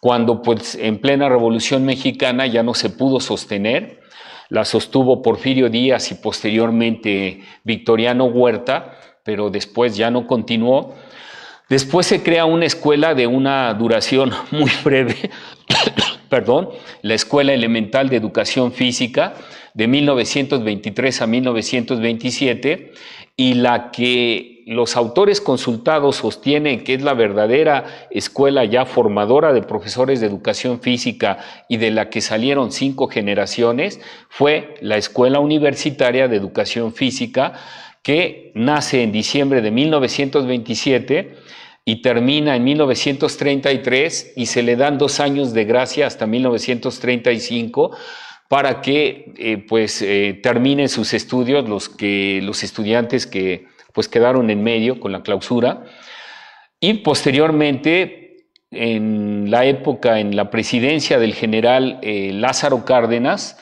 cuando pues, en plena Revolución Mexicana ya no se pudo sostener, la sostuvo Porfirio Díaz y posteriormente Victoriano Huerta, pero después ya no continuó. Después se crea una escuela de una duración <laughs> muy breve, perdón, la Escuela Elemental de Educación Física de 1923 a 1927 y la que los autores consultados sostienen que es la verdadera escuela ya formadora de profesores de educación física y de la que salieron cinco generaciones, fue la Escuela Universitaria de Educación Física que nace en diciembre de 1927 y termina en 1933 y se le dan dos años de gracia hasta 1935 para que eh, pues eh, terminen sus estudios los, que, los estudiantes que pues quedaron en medio con la clausura y posteriormente en la época en la presidencia del general eh, Lázaro Cárdenas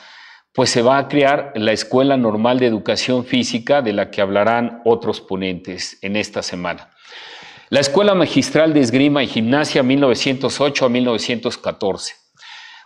pues se va a crear la Escuela Normal de Educación Física de la que hablarán otros ponentes en esta semana. La Escuela Magistral de Esgrima y Gimnasia 1908 a 1914.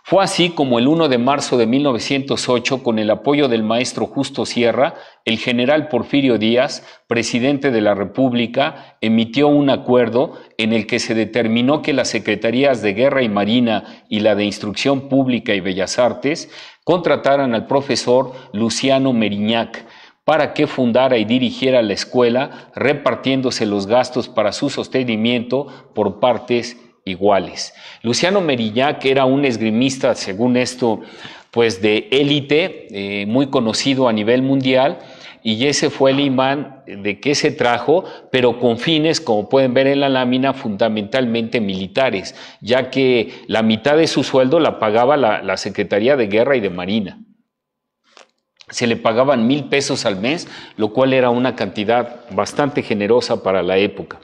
Fue así como el 1 de marzo de 1908, con el apoyo del maestro Justo Sierra, el general Porfirio Díaz, presidente de la República, emitió un acuerdo en el que se determinó que las Secretarías de Guerra y Marina y la de Instrucción Pública y Bellas Artes contrataran al profesor Luciano Meriñac, para que fundara y dirigiera la escuela, repartiéndose los gastos para su sostenimiento por partes iguales. Luciano Meriñac era un esgrimista, según esto, pues de élite, eh, muy conocido a nivel mundial, y ese fue el imán de que se trajo, pero con fines, como pueden ver en la lámina, fundamentalmente militares, ya que la mitad de su sueldo la pagaba la Secretaría de Guerra y de Marina se le pagaban mil pesos al mes, lo cual era una cantidad bastante generosa para la época.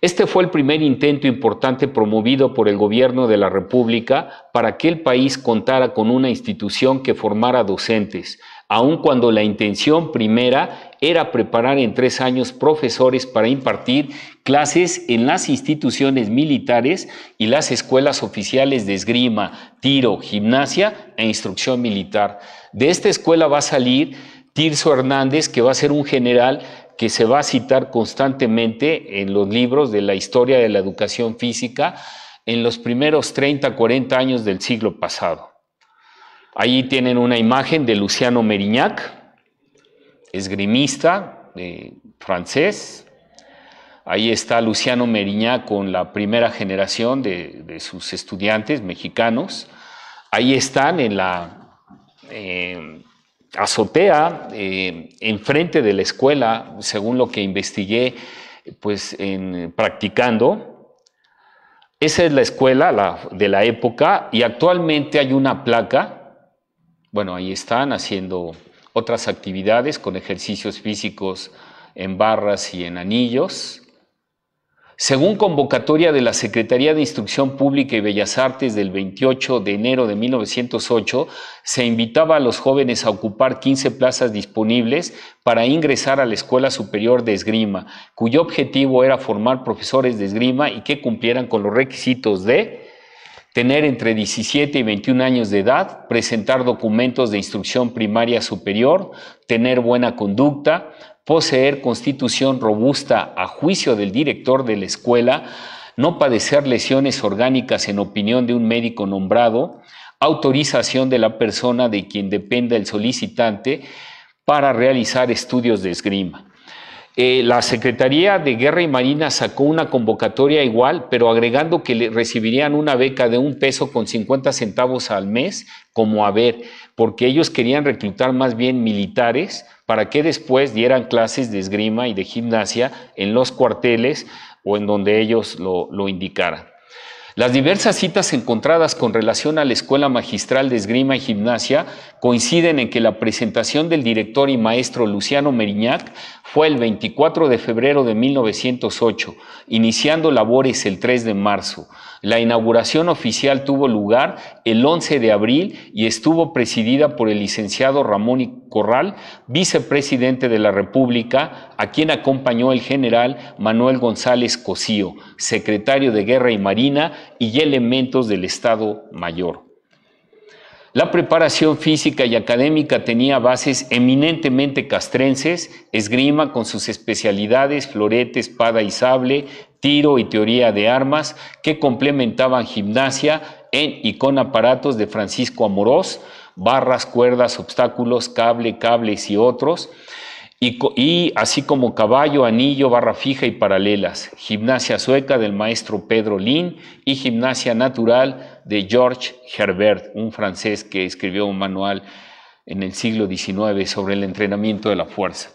Este fue el primer intento importante promovido por el gobierno de la República para que el país contara con una institución que formara docentes, aun cuando la intención primera era preparar en tres años profesores para impartir clases en las instituciones militares y las escuelas oficiales de esgrima, tiro, gimnasia e instrucción militar. De esta escuela va a salir Tirso Hernández, que va a ser un general que se va a citar constantemente en los libros de la historia de la educación física en los primeros 30, 40 años del siglo pasado. Ahí tienen una imagen de Luciano Meriñac, esgrimista eh, francés. Ahí está Luciano Meriñá con la primera generación de, sus estudiantes mexicanos. Ahí están en la eh, azotea, eh, enfrente de la escuela, según lo que investigué, pues practicando. Esa es la escuela de la época y actualmente hay una placa, bueno, ahí están haciendo otras actividades con ejercicios físicos en barras y en anillos. Según convocatoria de la Secretaría de Instrucción Pública y Bellas Artes del 28 de enero de 1908, se invitaba a los jóvenes a ocupar 15 plazas disponibles para ingresar a la Escuela Superior de Esgrima, cuyo objetivo era formar profesores de esgrima y que cumplieran con los requisitos de tener entre 17 y 21 años de edad, presentar documentos de instrucción primaria superior, tener buena conducta, poseer constitución robusta a juicio del director de la escuela, no padecer lesiones orgánicas en opinión de un médico nombrado, autorización de la persona de quien dependa el solicitante para realizar estudios de esgrima. Eh, la Secretaría de Guerra y Marina sacó una convocatoria igual, pero agregando que le recibirían una beca de un peso con 50 centavos al mes, como a ver, porque ellos querían reclutar más bien militares para que después dieran clases de esgrima y de gimnasia en los cuarteles o en donde ellos lo, lo indicaran. Las diversas citas encontradas con relación a la Escuela Magistral de Esgrima y Gimnasia coinciden en que la presentación del director y maestro Luciano Meriñac fue el 24 de febrero de 1908, iniciando labores el 3 de marzo. La inauguración oficial tuvo lugar el 11 de abril y estuvo presidida por el licenciado Ramón Corral, vicepresidente de la República, a quien acompañó el general Manuel González Cosío, secretario de Guerra y Marina y elementos del Estado Mayor. La preparación física y académica tenía bases eminentemente castrenses, esgrima con sus especialidades, florete, espada y sable, tiro y teoría de armas, que complementaban gimnasia en y con aparatos de Francisco Amorós, barras, cuerdas, obstáculos, cable, cables y otros, y, así como caballo, anillo, barra fija y paralelas, gimnasia sueca del maestro Pedro Lin y gimnasia natural de George Herbert, un francés que escribió un manual en el siglo XIX sobre el entrenamiento de la fuerza.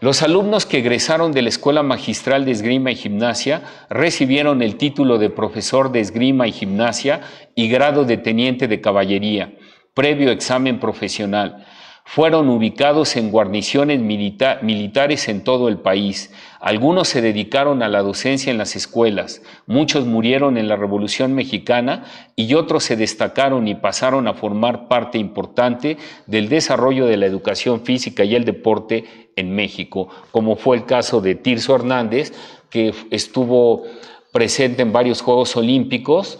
Los alumnos que egresaron de la Escuela Magistral de Esgrima y Gimnasia recibieron el título de profesor de Esgrima y Gimnasia y grado de teniente de caballería, previo examen profesional. Fueron ubicados en guarniciones militares en todo el país. Algunos se dedicaron a la docencia en las escuelas, muchos murieron en la Revolución Mexicana y otros se destacaron y pasaron a formar parte importante del desarrollo de la educación física y el deporte en México, como fue el caso de Tirso Hernández, que estuvo presente en varios Juegos Olímpicos,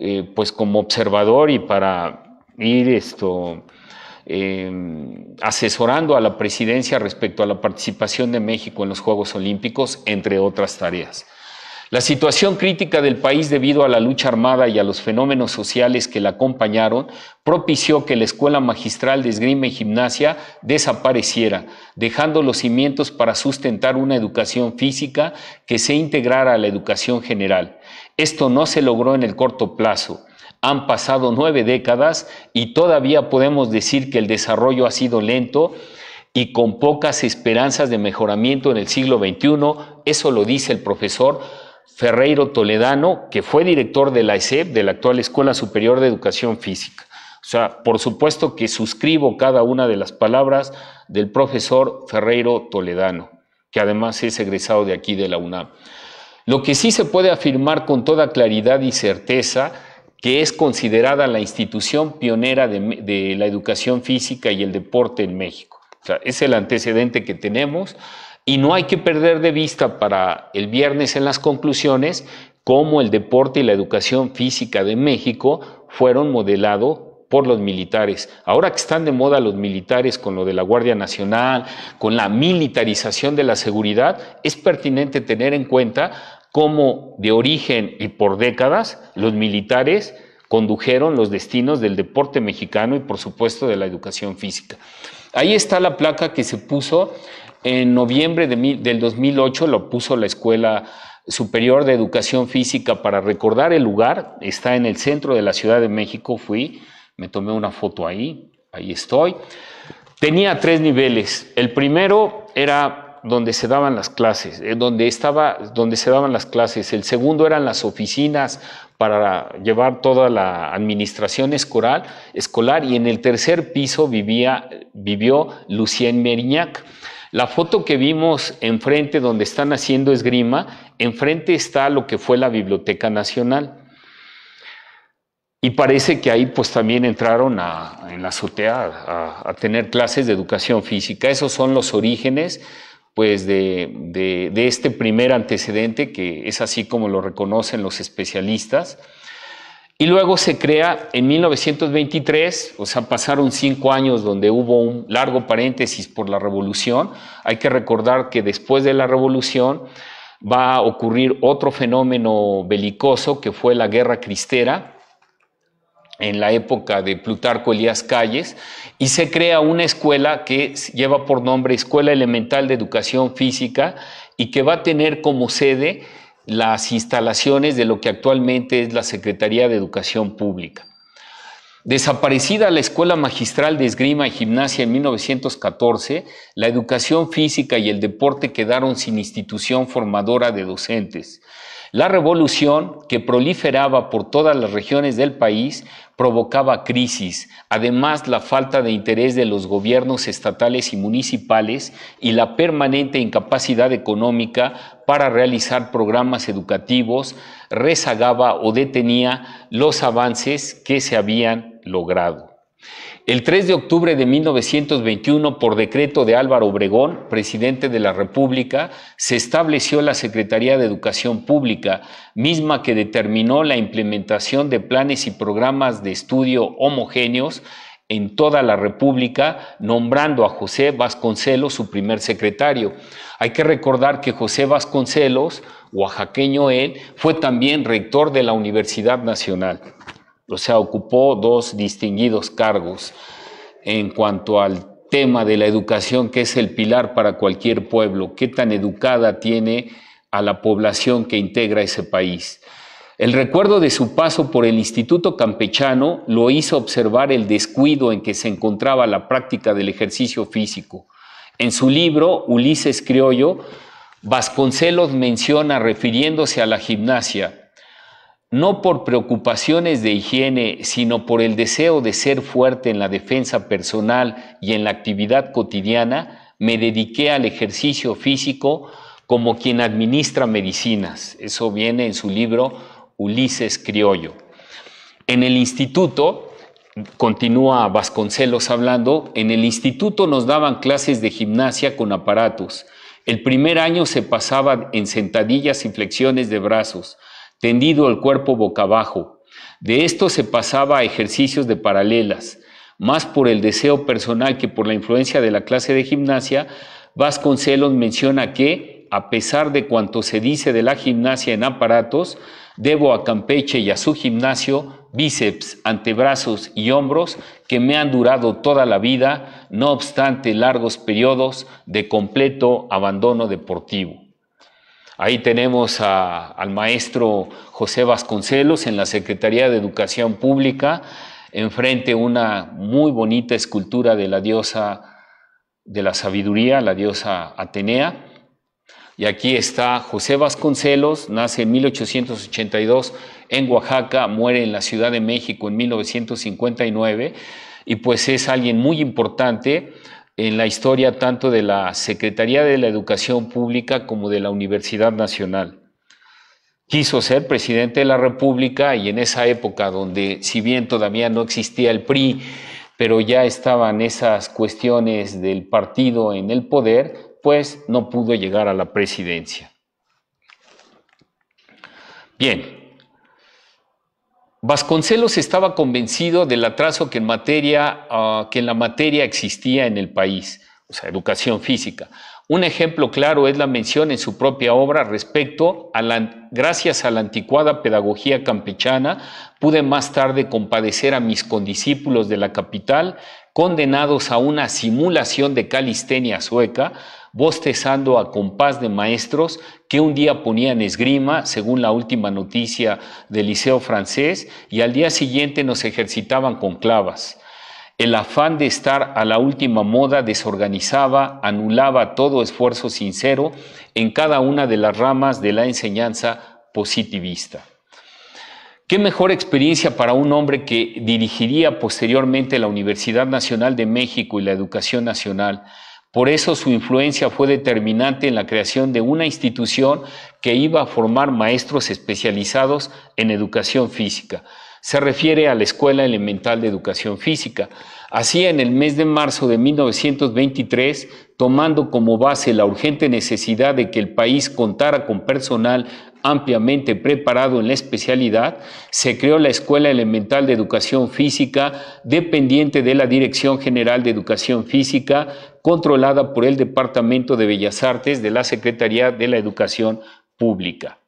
eh, pues como observador y para ir esto Em, asesorando a la presidencia respecto a la participación de México en los Juegos Olímpicos, entre otras tareas. La situación crítica del país debido a la lucha armada y a los fenómenos sociales que la acompañaron propició que la Escuela Magistral de Esgrima y Gimnasia desapareciera, dejando los cimientos para sustentar una educación física que se integrara a la educación general. Esto no se logró en el corto plazo. Han pasado nueve décadas y todavía podemos decir que el desarrollo ha sido lento y con pocas esperanzas de mejoramiento en el siglo XXI. Eso lo dice el profesor Ferreiro Toledano, que fue director de la ESEP, de la actual Escuela Superior de Educación Física. O sea, por supuesto que suscribo cada una de las palabras del profesor Ferreiro Toledano, que además es egresado de aquí de la UNAM. Lo que sí se puede afirmar con toda claridad y certeza que es considerada la institución pionera de, la educación física y el deporte en México. es el antecedente que tenemos y no hay que perder de vista para el viernes en las conclusiones cómo el deporte y la educación física de México fueron modelados por los militares. Ahora que están de moda los militares con lo de la Guardia Nacional, con la militarización de la seguridad, es pertinente tener en cuenta cómo de origen y por décadas los militares condujeron los destinos del deporte mexicano y por supuesto de la educación física. Ahí está la placa que se puso en noviembre del 2008, lo puso la Escuela Superior de Educación Física para recordar el lugar, está en el centro de la Ciudad de México, fui me tomé una foto ahí, ahí estoy. Tenía tres niveles. El primero era donde se daban las clases, eh, donde, estaba, donde se daban las clases. El segundo eran las oficinas para llevar toda la administración escolar, escolar y en el tercer piso vivía, vivió Lucien Meriñac. La foto que vimos enfrente donde están haciendo esgrima, enfrente está lo que fue la Biblioteca Nacional. Y parece que ahí pues también entraron a, en la azotea a, tener clases de educación física. Esos son los orígenes pues de, de, este primer antecedente que es así como lo reconocen los especialistas. Y luego se crea en 1923, o sea, pasaron cinco años donde hubo un largo paréntesis por la revolución. Hay que recordar que después de la revolución va a ocurrir otro fenómeno belicoso que fue la guerra cristera en la época de Plutarco Elías Calles, y se crea una escuela que lleva por nombre Escuela Elemental de Educación Física y que va a tener como sede las instalaciones de lo que actualmente es la Secretaría de Educación Pública. Desaparecida la Escuela Magistral de Esgrima y Gimnasia en 1914, la educación física y el deporte quedaron sin institución formadora de docentes. La revolución, que proliferaba por todas las regiones del país, provocaba crisis, además la falta de interés de los gobiernos estatales y municipales y la permanente incapacidad económica para realizar programas educativos rezagaba o detenía los avances que se habían logrado. El 3 de octubre de 1921, por decreto de Álvaro Obregón, presidente de la República, se estableció la Secretaría de Educación Pública, misma que determinó la implementación de planes y programas de estudio homogéneos en toda la República, nombrando a José Vasconcelos su primer secretario. Hay que recordar que José Vasconcelos, oaxaqueño él, fue también rector de la Universidad Nacional o sea, ocupó dos distinguidos cargos en cuanto al tema de la educación, que es el pilar para cualquier pueblo, qué tan educada tiene a la población que integra ese país. El recuerdo de su paso por el Instituto Campechano lo hizo observar el descuido en que se encontraba la práctica del ejercicio físico. En su libro, Ulises Criollo, Vasconcelos menciona, refiriéndose a la gimnasia, no por preocupaciones de higiene, sino por el deseo de ser fuerte en la defensa personal y en la actividad cotidiana, me dediqué al ejercicio físico como quien administra medicinas. Eso viene en su libro Ulises Criollo. En el instituto, continúa Vasconcelos hablando, en el instituto nos daban clases de gimnasia con aparatos. El primer año se pasaba en sentadillas y flexiones de brazos tendido el cuerpo boca abajo. De esto se pasaba a ejercicios de paralelas. Más por el deseo personal que por la influencia de la clase de gimnasia, Vasconcelos menciona que, a pesar de cuanto se dice de la gimnasia en aparatos, debo a Campeche y a su gimnasio bíceps, antebrazos y hombros que me han durado toda la vida, no obstante largos periodos de completo abandono deportivo. Ahí tenemos al maestro José Vasconcelos en la Secretaría de Educación Pública, enfrente una muy bonita escultura de la diosa de la sabiduría, la diosa Atenea. Y aquí está José Vasconcelos, nace en 1882 en Oaxaca, muere en la Ciudad de México en 1959 y pues es alguien muy importante en la historia tanto de la Secretaría de la Educación Pública como de la Universidad Nacional. Quiso ser presidente de la República y en esa época donde, si bien todavía no existía el PRI, pero ya estaban esas cuestiones del partido en el poder, pues no pudo llegar a la presidencia. Bien, Vasconcelos estaba convencido del atraso que en, materia, ah, que en la materia existía en el país, o sea, educación física. Un ejemplo claro es la mención en su propia obra respecto a la, gracias a la anticuada pedagogía campechana, pude más tarde compadecer a mis condiscípulos de la capital, condenados a una simulación de calistenia sueca, bostezando a compás de maestros que un día ponían esgrima, según la última noticia del Liceo francés, y al día siguiente nos ejercitaban con clavas. El afán de estar a la última moda desorganizaba, anulaba todo esfuerzo sincero en cada una de las ramas de la enseñanza positivista. ¿Qué mejor experiencia para un hombre que dirigiría posteriormente la Universidad Nacional de México y la Educación Nacional? Por eso su influencia fue determinante en la creación de una institución que iba a formar maestros especializados en educación física. Se refiere a la Escuela Elemental de Educación Física. Así, en el mes de marzo de 1923, tomando como base la urgente necesidad de que el país contara con personal ampliamente preparado en la especialidad, se creó la Escuela Elemental de Educación Física, dependiente de la Dirección General de Educación Física, controlada por el Departamento de Bellas Artes de la Secretaría de la Educación Pública.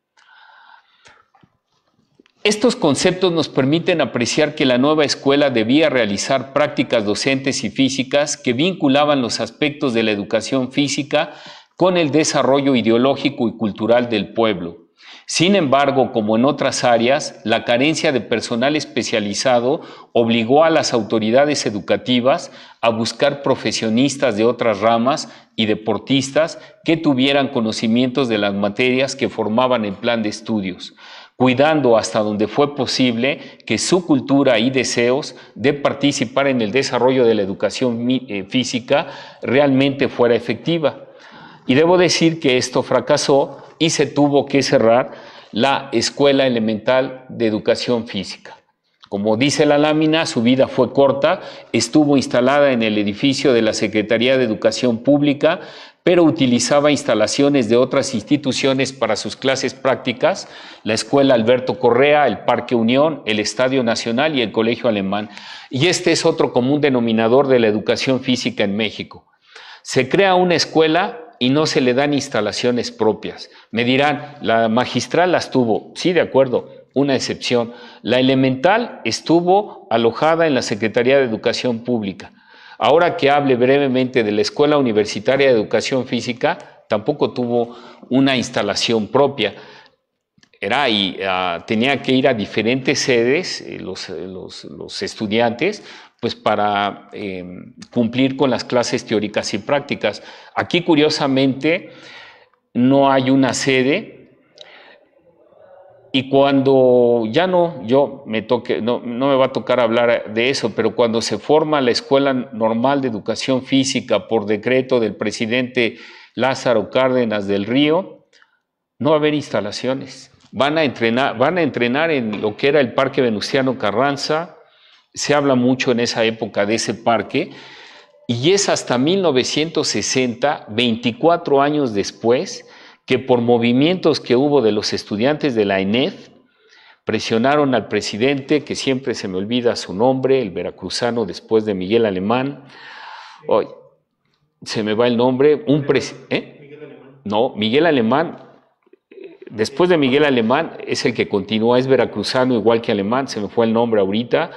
Estos conceptos nos permiten apreciar que la nueva escuela debía realizar prácticas docentes y físicas que vinculaban los aspectos de la educación física con el desarrollo ideológico y cultural del pueblo sin embargo, como en otras áreas, la carencia de personal especializado obligó a las autoridades educativas a buscar profesionistas de otras ramas y deportistas que tuvieran conocimientos de las materias que formaban el plan de estudios, cuidando hasta donde fue posible que su cultura y deseos de participar en el desarrollo de la educación eh, física realmente fuera efectiva. Y debo decir que esto fracasó y se tuvo que cerrar la Escuela Elemental de Educación Física. Como dice la lámina, su vida fue corta, estuvo instalada en el edificio de la Secretaría de Educación Pública, pero utilizaba instalaciones de otras instituciones para sus clases prácticas, la Escuela Alberto Correa, el Parque Unión, el Estadio Nacional y el Colegio Alemán. Y este es otro común denominador de la educación física en México. Se crea una escuela y no se le dan instalaciones propias. Me dirán, la magistral las tuvo, sí, de acuerdo, una excepción. La elemental estuvo alojada en la Secretaría de Educación Pública. Ahora que hable brevemente de la Escuela Universitaria de Educación Física, tampoco tuvo una instalación propia. Era y ah, tenía que ir a diferentes sedes, eh, eh, los, estudiantes, pues para eh, cumplir con las clases teóricas y prácticas. Aquí, curiosamente, no hay una sede. Y cuando ya no, yo me toque, no, me va a tocar hablar de eso, pero cuando se forma la Escuela Normal de Educación Física por decreto del presidente Lázaro Cárdenas del Río, no va a haber instalaciones. Van a entrenar, van a entrenar en lo que era el Parque Venustiano Carranza, se habla mucho en esa época de ese parque y es hasta 1960, 24 años después, que por movimientos que hubo de los estudiantes de la ENEF, presionaron al presidente, que siempre se me olvida su nombre, el veracruzano después de Miguel Alemán, hoy se me va el nombre, un presidente... ¿eh? No, Miguel Alemán, después de Miguel Alemán, es el que continúa, es veracruzano igual que alemán, se me fue el nombre ahorita,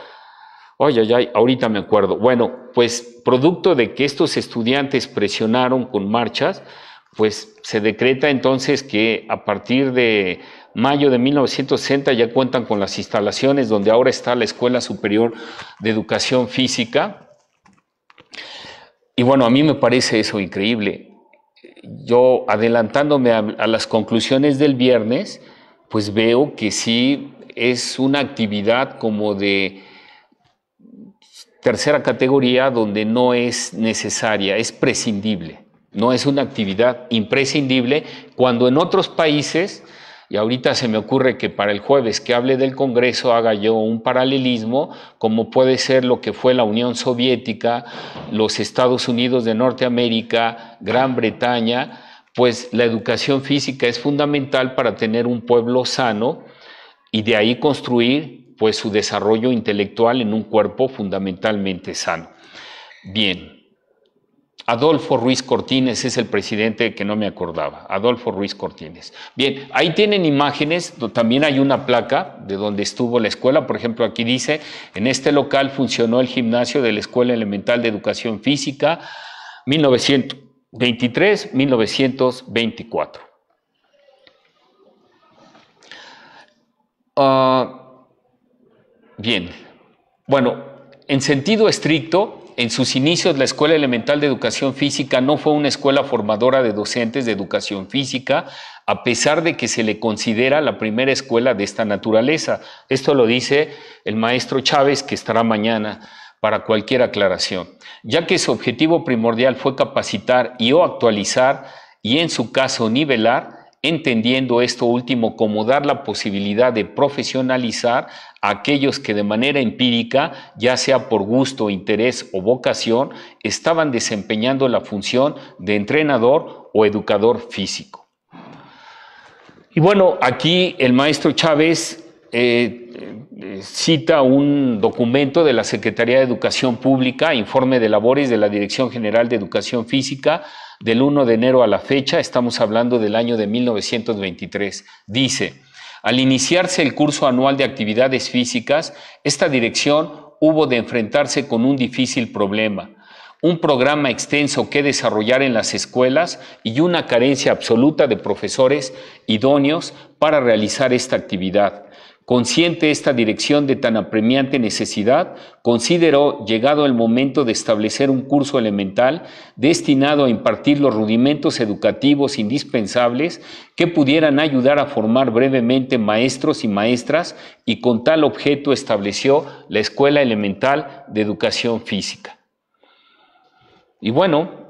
Ay, ay, ay, ahorita me acuerdo. Bueno, pues producto de que estos estudiantes presionaron con marchas, pues se decreta entonces que a partir de mayo de 1960 ya cuentan con las instalaciones donde ahora está la Escuela Superior de Educación Física. Y bueno, a mí me parece eso increíble. Yo adelantándome a, a las conclusiones del viernes, pues veo que sí es una actividad como de tercera categoría donde no es necesaria, es prescindible. No es una actividad imprescindible cuando en otros países, y ahorita se me ocurre que para el jueves que hable del Congreso haga yo un paralelismo, como puede ser lo que fue la Unión Soviética, los Estados Unidos de Norteamérica, Gran Bretaña, pues la educación física es fundamental para tener un pueblo sano y de ahí construir pues su desarrollo intelectual en un cuerpo fundamentalmente sano. Bien, Adolfo Ruiz Cortines es el presidente que no me acordaba. Adolfo Ruiz Cortines. Bien, ahí tienen imágenes, también hay una placa de donde estuvo la escuela. Por ejemplo, aquí dice, en este local funcionó el gimnasio de la Escuela Elemental de Educación Física 1923-1924. Bien, bueno, en sentido estricto, en sus inicios la Escuela Elemental de Educación Física no fue una escuela formadora de docentes de educación física, a pesar de que se le considera la primera escuela de esta naturaleza. Esto lo dice el maestro Chávez, que estará mañana para cualquier aclaración, ya que su objetivo primordial fue capacitar y o actualizar y en su caso nivelar entendiendo esto último como dar la posibilidad de profesionalizar a aquellos que de manera empírica, ya sea por gusto, interés o vocación, estaban desempeñando la función de entrenador o educador físico. Y bueno, aquí el maestro Chávez eh, eh, cita un documento de la Secretaría de Educación Pública, informe de labores de la Dirección General de Educación Física, del 1 de enero a la fecha, estamos hablando del año de 1923. Dice, al iniciarse el curso anual de actividades físicas, esta dirección hubo de enfrentarse con un difícil problema, un programa extenso que desarrollar en las escuelas y una carencia absoluta de profesores idóneos para realizar esta actividad. Consciente esta dirección de tan apremiante necesidad, consideró llegado el momento de establecer un curso elemental destinado a impartir los rudimentos educativos indispensables que pudieran ayudar a formar brevemente maestros y maestras y con tal objeto estableció la Escuela Elemental de Educación Física. Y bueno,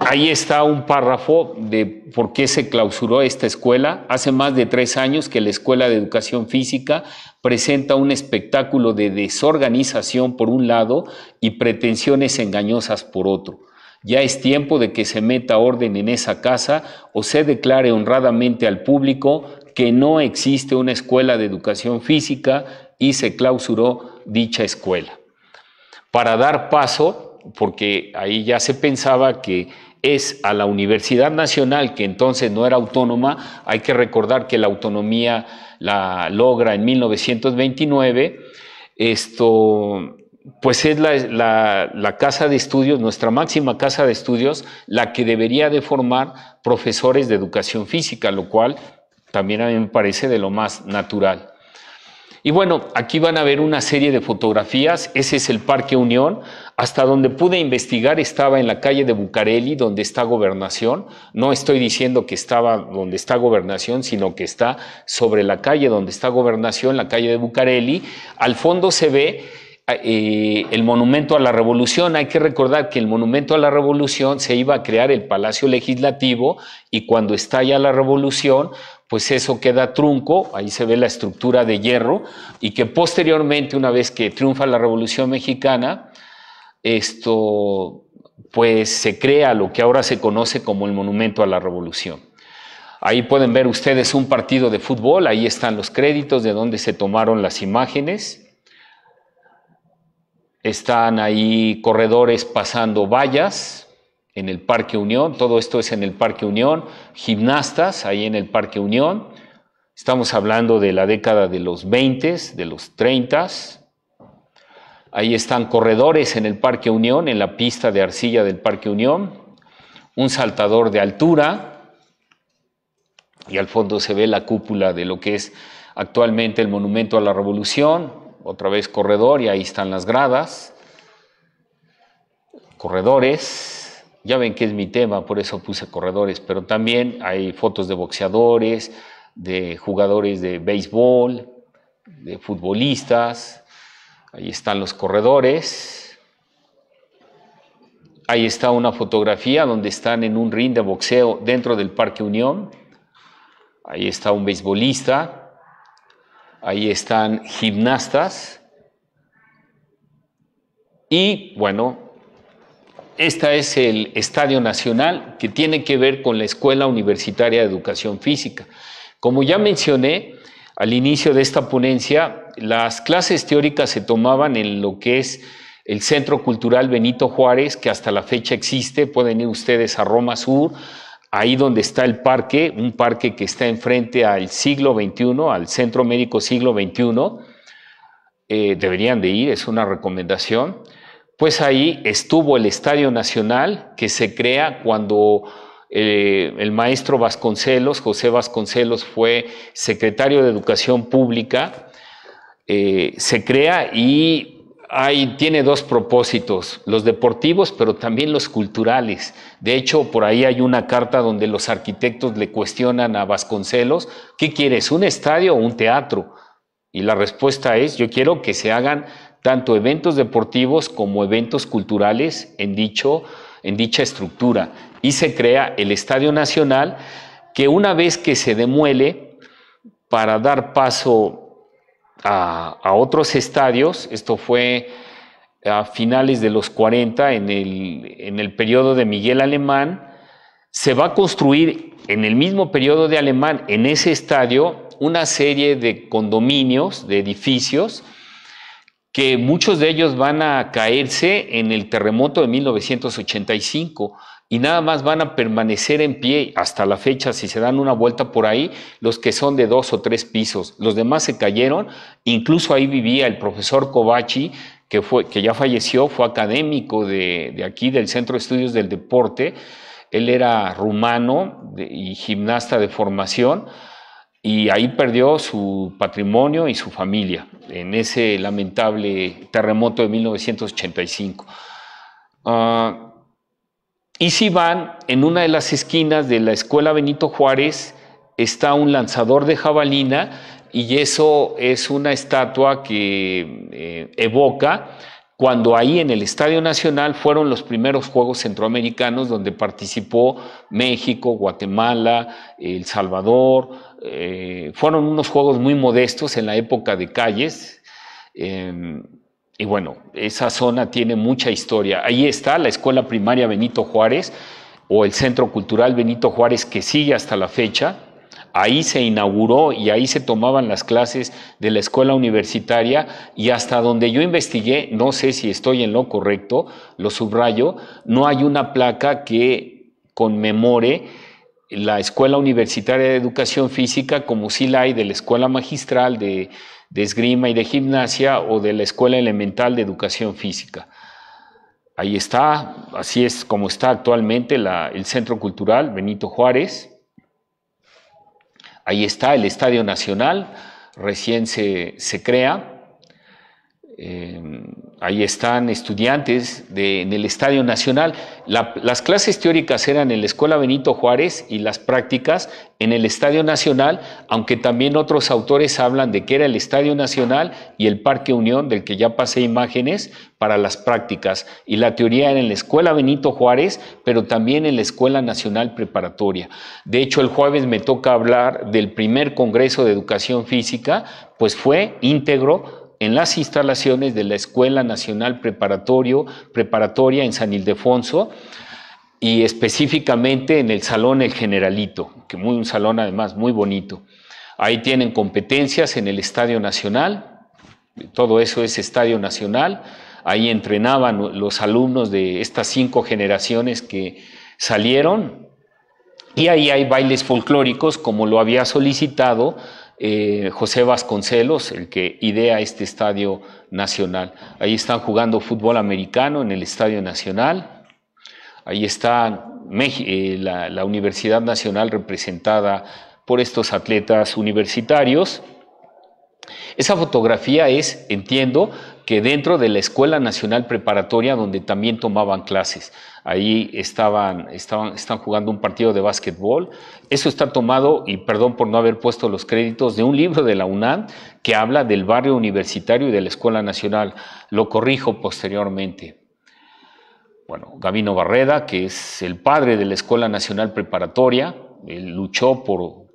Ahí está un párrafo de por qué se clausuró esta escuela. Hace más de tres años que la Escuela de Educación Física presenta un espectáculo de desorganización por un lado y pretensiones engañosas por otro. Ya es tiempo de que se meta orden en esa casa o se declare honradamente al público que no existe una escuela de educación física y se clausuró dicha escuela. Para dar paso, porque ahí ya se pensaba que es a la Universidad Nacional, que entonces no era autónoma, hay que recordar que la autonomía la logra en 1929, esto, pues es la, la, casa de estudios, nuestra máxima casa de estudios, la que debería de formar profesores de educación física, lo cual también a mí me parece de lo más natural. Y bueno, aquí van a ver una serie de fotografías. Ese es el Parque Unión. Hasta donde pude investigar estaba en la calle de Bucareli, donde está gobernación. No estoy diciendo que estaba donde está gobernación, sino que está sobre la calle donde está gobernación, la calle de Bucareli. Al fondo se ve eh, el monumento a la revolución. Hay que recordar que el monumento a la revolución se iba a crear el Palacio Legislativo y cuando estalla la revolución, pues eso queda trunco, ahí se ve la estructura de hierro, y que posteriormente, una vez que triunfa la Revolución Mexicana, esto pues se crea lo que ahora se conoce como el Monumento a la Revolución. Ahí pueden ver ustedes un partido de fútbol, ahí están los créditos de donde se tomaron las imágenes. Están ahí corredores pasando vallas, en el Parque Unión, todo esto es en el Parque Unión, gimnastas ahí en el Parque Unión, estamos hablando de la década de los 20, de los 30, s ahí están corredores en el Parque Unión, en la pista de arcilla del Parque Unión, un saltador de altura y al fondo se ve la cúpula de lo que es actualmente el Monumento a la Revolución, otra vez corredor y ahí están las gradas, corredores, ya ven que es mi tema, por eso puse corredores, pero también hay fotos de boxeadores, de jugadores de béisbol, de futbolistas. Ahí están los corredores. Ahí está una fotografía donde están en un ring de boxeo dentro del Parque Unión. Ahí está un beisbolista. Ahí están gimnastas. Y bueno, este es el Estadio Nacional que tiene que ver con la Escuela Universitaria de Educación Física. Como ya mencioné al inicio de esta ponencia, las clases teóricas se tomaban en lo que es el Centro Cultural Benito Juárez, que hasta la fecha existe. Pueden ir ustedes a Roma Sur, ahí donde está el parque, un parque que está enfrente al siglo al Centro Médico Siglo XXI. Eh, deberían de ir, es una recomendación pues ahí estuvo el Estadio Nacional que se crea cuando eh, el maestro Vasconcelos, José Vasconcelos, fue secretario de Educación Pública, eh, se crea y ahí tiene dos propósitos, los deportivos, pero también los culturales. De hecho, por ahí hay una carta donde los arquitectos le cuestionan a Vasconcelos, ¿qué quieres, un estadio o un teatro? Y la respuesta es, yo quiero que se hagan tanto eventos deportivos como eventos culturales en, dicha estructura. Y se crea el Estadio Nacional, que una vez que se demuele, para dar paso a, otros estadios, esto fue a finales de los 40, en el, en el periodo de Miguel Alemán, se va a construir en el mismo periodo de Alemán, en ese estadio, una serie de condominios, de edificios, que muchos de ellos van a caerse en el terremoto de 1985 y nada más van a permanecer en pie hasta la fecha, si se dan una vuelta por ahí, los que son de dos o tres pisos. Los demás se cayeron, incluso ahí vivía el profesor Covachi, que, que ya falleció, fue académico de, aquí, del Centro de Estudios del Deporte. Él era rumano y gimnasta de formación y ahí perdió su patrimonio y su familia en ese lamentable terremoto de 1985. Ah, y si van, en una de las esquinas de la escuela Benito Juárez está un lanzador de jabalina y eso es una estatua que eh, evoca cuando ahí en el Estadio Nacional fueron los primeros Juegos Centroamericanos donde participó México, Guatemala, El Salvador, eh, fueron unos juegos muy modestos en la época de calles. Em, y bueno, esa zona tiene mucha historia. Ahí está la escuela primaria Benito Juárez o el Centro Cultural Benito Juárez que sigue hasta la fecha. Ahí se inauguró y ahí se tomaban las clases de la escuela universitaria y hasta donde yo investigué, no sé si estoy en lo correcto, lo subrayo, no hay una placa que conmemore la Escuela Universitaria de Educación Física, como si la hay de la Escuela Magistral de, Esgrima y de Gimnasia o de la Escuela Elemental de Educación Física. Ahí está, así es como está actualmente el Centro Cultural Benito Juárez. Ahí está el Estadio Nacional, recién se, se crea. Eh, ahí están estudiantes en el Estadio Nacional. las clases teóricas eran en la Escuela Benito Juárez y las prácticas en el Estadio Nacional, aunque también otros autores hablan de que era el Estadio Nacional y el Parque Unión, del que ya pasé imágenes, para las prácticas. Y la teoría era en la Escuela Benito Juárez, pero también en la Escuela Nacional Preparatoria. De hecho, el jueves me toca hablar del primer Congreso de Educación Física, pues fue íntegro en las instalaciones de la Escuela Nacional Preparatorio, Preparatoria en San Ildefonso y específicamente en el Salón El Generalito, que es un salón además muy bonito. Ahí tienen competencias en el Estadio Nacional, todo eso es Estadio Nacional, ahí entrenaban los alumnos de estas cinco generaciones que salieron y ahí hay bailes folclóricos como lo había solicitado eh, José Vasconcelos, el que idea este estadio nacional. Ahí están jugando fútbol americano en el Estadio Nacional. Ahí está eh, la Universidad Nacional representada por estos atletas universitarios. Esa fotografía es, entiendo, que dentro de la Escuela Nacional Preparatoria, donde también tomaban clases. Ahí estaban, estaban, están jugando un partido de básquetbol. Eso está tomado, y perdón por no haber puesto los créditos, de un libro de la UNAM que habla del barrio universitario y de la Escuela Nacional. Lo corrijo posteriormente. Bueno, Gavino Barreda, que es el padre de la Escuela Nacional Preparatoria, luchó por,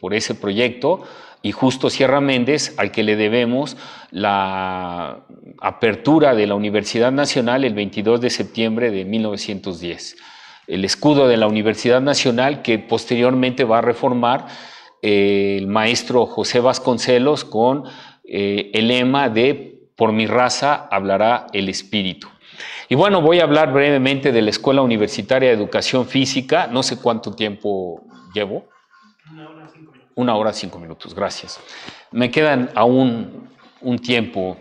por ese proyecto y justo Sierra Méndez, al que le debemos la apertura de la Universidad Nacional el 22 de septiembre de 1910. El escudo de la Universidad Nacional que posteriormente va a reformar eh, el maestro José Vasconcelos con eh, el lema de Por mi raza hablará el espíritu. Y bueno, voy a hablar brevemente de la Escuela Universitaria de Educación Física, no sé cuánto tiempo llevo. Una hora, cinco minutos, gracias. Me quedan aún un tiempo.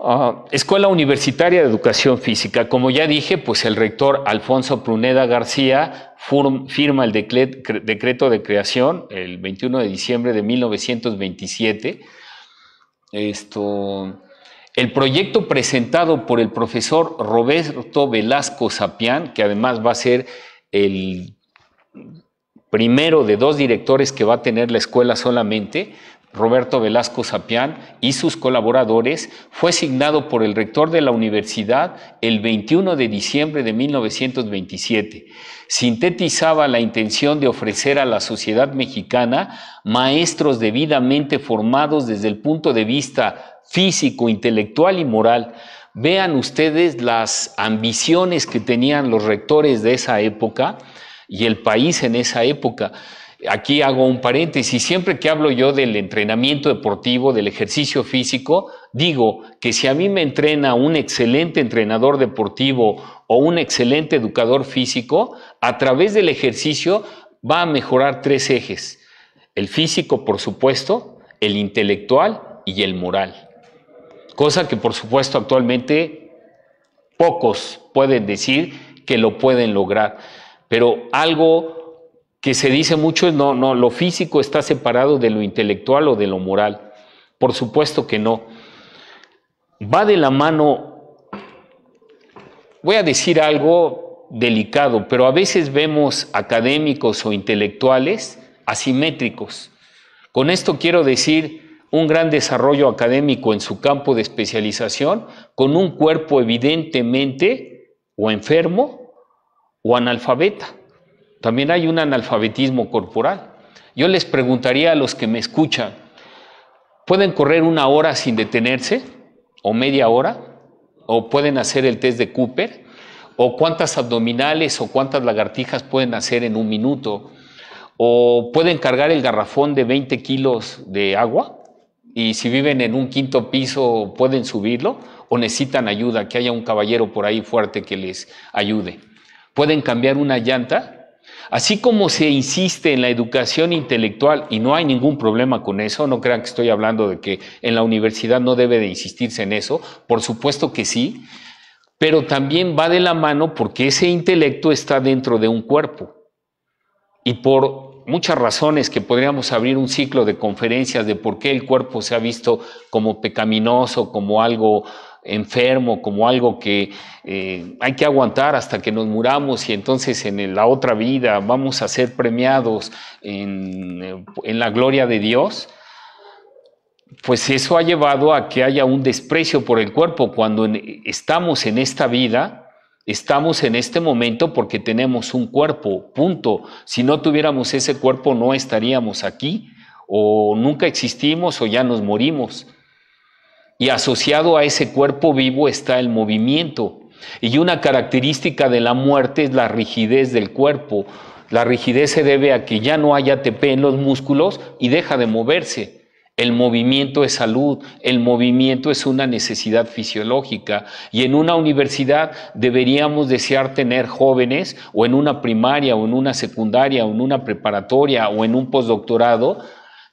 Ah, Escuela Universitaria de Educación Física. Como ya dije, pues el rector Alfonso Pruneda García firma el decreto de creación el 21 de diciembre de 1927. Esto, el proyecto presentado por el profesor Roberto Velasco Sapián, que además va a ser el primero de dos directores que va a tener la escuela solamente, Roberto Velasco Sapián y sus colaboradores, fue asignado por el rector de la universidad el 21 de diciembre de 1927. Sintetizaba la intención de ofrecer a la sociedad mexicana maestros debidamente formados desde el punto de vista físico, intelectual y moral. Vean ustedes las ambiciones que tenían los rectores de esa época y el país en esa época. Aquí hago un paréntesis, siempre que hablo yo del entrenamiento deportivo, del ejercicio físico, digo que si a mí me entrena un excelente entrenador deportivo o un excelente educador físico, a través del ejercicio va a mejorar tres ejes. El físico, por supuesto, el intelectual y el moral. Cosa que, por supuesto, actualmente pocos pueden decir que lo pueden lograr pero algo que se dice mucho es no, no, lo físico está separado de lo intelectual o de lo moral. Por supuesto que no. Va de la mano, voy a decir algo delicado, pero a veces vemos académicos o intelectuales asimétricos. Con esto quiero decir un gran desarrollo académico en su campo de especialización, con un cuerpo evidentemente o enfermo o analfabeta. También hay un analfabetismo corporal. Yo les preguntaría a los que me escuchan, ¿pueden correr una hora sin detenerse? ¿O media hora? ¿O pueden hacer el test de Cooper? ¿O cuántas abdominales o cuántas lagartijas pueden hacer en un minuto? ¿O pueden cargar el garrafón de 20 kilos de agua? y si viven en un quinto piso pueden subirlo o necesitan ayuda, que haya un caballero por ahí fuerte que les ayude pueden cambiar una llanta, así como se insiste en la educación intelectual y no hay ningún problema con eso, no crean que estoy hablando de que en la universidad no debe de insistirse en eso, por supuesto que sí, pero también va de la mano porque ese intelecto está dentro de un cuerpo. Y por muchas razones que podríamos abrir un ciclo de conferencias de por qué el cuerpo se ha visto como pecaminoso, como algo enfermo, como algo que eh, hay que aguantar hasta que nos muramos y entonces en la otra vida vamos a ser premiados en, la gloria de Dios, pues eso ha llevado a que haya un desprecio por el cuerpo cuando estamos en esta vida. Estamos en este momento porque tenemos un cuerpo, punto. Si no tuviéramos ese cuerpo no estaríamos aquí o nunca existimos o ya nos morimos y asociado a ese cuerpo vivo está el movimiento. Y una característica de la muerte es la rigidez del cuerpo. La rigidez se debe a que ya no hay ATP en los músculos y deja de moverse. El movimiento es salud, el movimiento es una necesidad fisiológica y en una universidad deberíamos desear tener jóvenes o en una primaria o en una secundaria o en una preparatoria o en un postdoctorado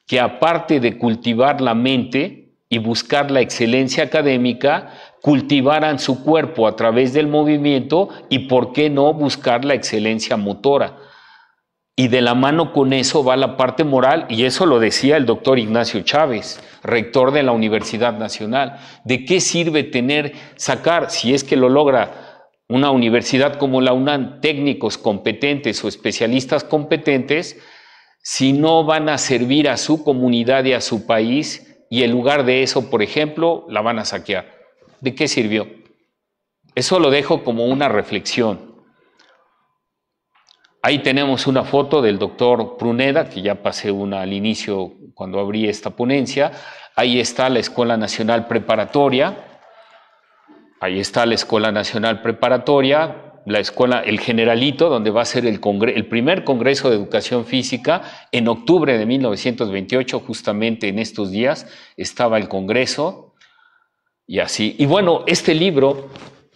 que aparte de cultivar la mente, y buscar la excelencia académica, cultivaran su cuerpo a través del movimiento y, ¿por qué no, buscar la excelencia motora? Y de la mano con eso va la parte moral, y eso lo decía el doctor Ignacio Chávez, rector de la Universidad Nacional. ¿De qué sirve tener, sacar, si es que lo logra una universidad como la UNAM, técnicos competentes o especialistas competentes, si no van a servir a su comunidad y a su país y en lugar de eso, por ejemplo, la van a saquear. ¿De qué sirvió? Eso lo dejo como una reflexión. Ahí tenemos una foto del doctor Pruneda, que ya pasé una al inicio cuando abrí esta ponencia. Ahí está la Escuela Nacional Preparatoria. Ahí está la Escuela Nacional Preparatoria, la escuela El Generalito, donde va a ser el, el primer Congreso de Educación Física. En octubre de 1928, justamente en estos días, estaba el Congreso y así. Y bueno, este libro,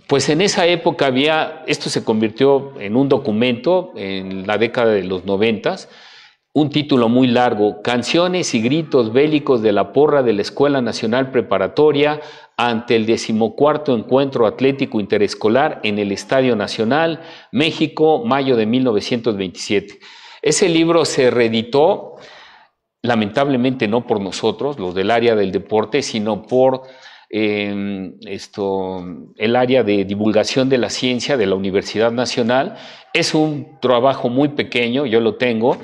pues en esa época había, esto se convirtió en un documento en la década de los noventas, un título muy largo, Canciones y gritos bélicos de la porra de la Escuela Nacional Preparatoria, ante el decimocuarto encuentro atlético interescolar en el Estadio Nacional, México, mayo de 1927. Ese libro se reeditó, lamentablemente no por nosotros, los del área del deporte, sino por em, esto, el área de divulgación de la ciencia de la Universidad Nacional. Es un trabajo muy pequeño, yo lo tengo,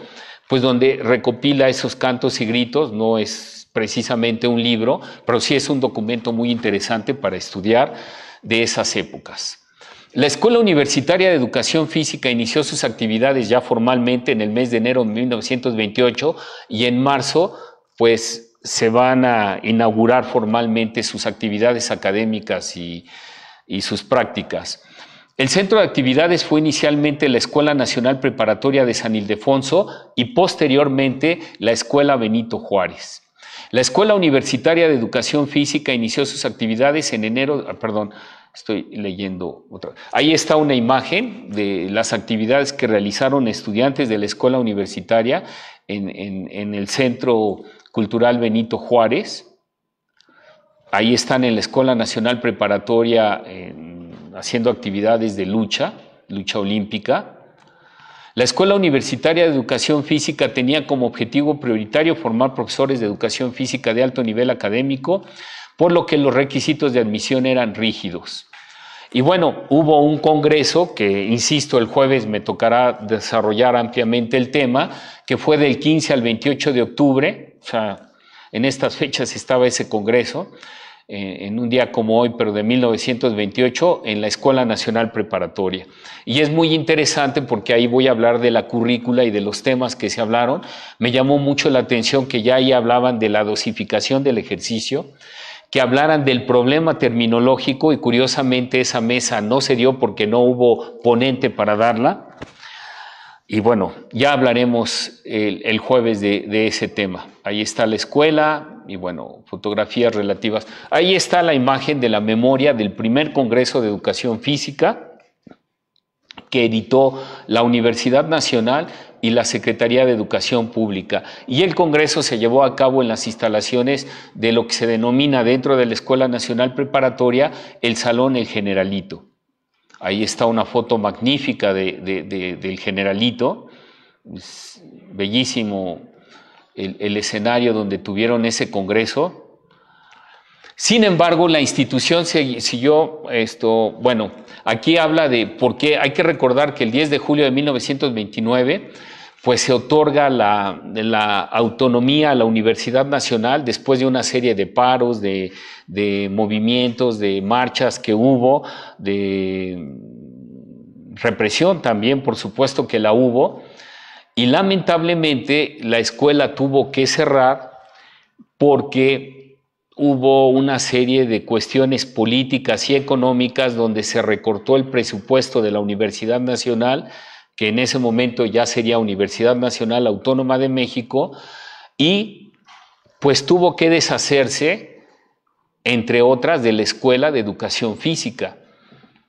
pues donde recopila esos cantos y gritos, no es precisamente un libro, pero sí es un documento muy interesante para estudiar de esas épocas. La Escuela Universitaria de Educación Física inició sus actividades ya formalmente en el mes de enero de 1928 y en marzo, pues se van a inaugurar formalmente sus actividades académicas y, y sus prácticas. El centro de actividades fue inicialmente la Escuela Nacional Preparatoria de San Ildefonso y posteriormente la Escuela Benito Juárez. La Escuela Universitaria de Educación Física inició sus actividades en enero, ah, perdón, estoy leyendo otra. Ahí está una imagen de las actividades que realizaron estudiantes de la Escuela Universitaria en, el Centro Cultural Benito Juárez. Ahí están en la Escuela Nacional Preparatoria haciendo actividades de lucha, lucha olímpica. La Escuela Universitaria de Educación Física tenía como objetivo prioritario formar profesores de educación física de alto nivel académico, por lo que los requisitos de admisión eran rígidos. Y bueno, hubo un congreso que, insisto, el jueves me tocará desarrollar ampliamente el tema, que fue del 15 al 28 de octubre, o sea, en estas fechas estaba ese congreso, en un día como hoy, pero de 1928, en la Escuela Nacional Preparatoria. Y es muy interesante porque ahí voy a hablar de la currícula y de los temas que se hablaron. Me llamó mucho la atención que ya ahí hablaban de la dosificación del ejercicio, que hablaran del problema terminológico y curiosamente esa mesa no se dio porque no hubo ponente para darla. Y bueno, ya hablaremos el, jueves de ese tema. Ahí está la escuela, y bueno, fotografías relativas. Ahí está la imagen de la memoria del primer Congreso de Educación Física que editó la Universidad Nacional y la Secretaría de Educación Pública. Y el Congreso se llevó a cabo en las instalaciones de lo que se denomina dentro de la Escuela Nacional Preparatoria el Salón El Generalito. Ahí está una foto magnífica del Generalito, bellísimo el, escenario donde tuvieron ese congreso. Sin embargo, la institución siguió esto, bueno, aquí habla de por qué hay que recordar que el 10 de julio de 1929 pues se otorga la, autonomía a la Universidad Nacional después de una serie de paros, de movimientos, de marchas que hubo, de represión también, por supuesto que la hubo. Y lamentablemente la escuela tuvo que cerrar porque hubo una serie de cuestiones políticas y económicas donde se recortó el presupuesto de la Universidad Nacional, que en ese momento ya sería Universidad Nacional Autónoma de México, y pues tuvo que deshacerse, entre otras, de la Escuela de Educación Física.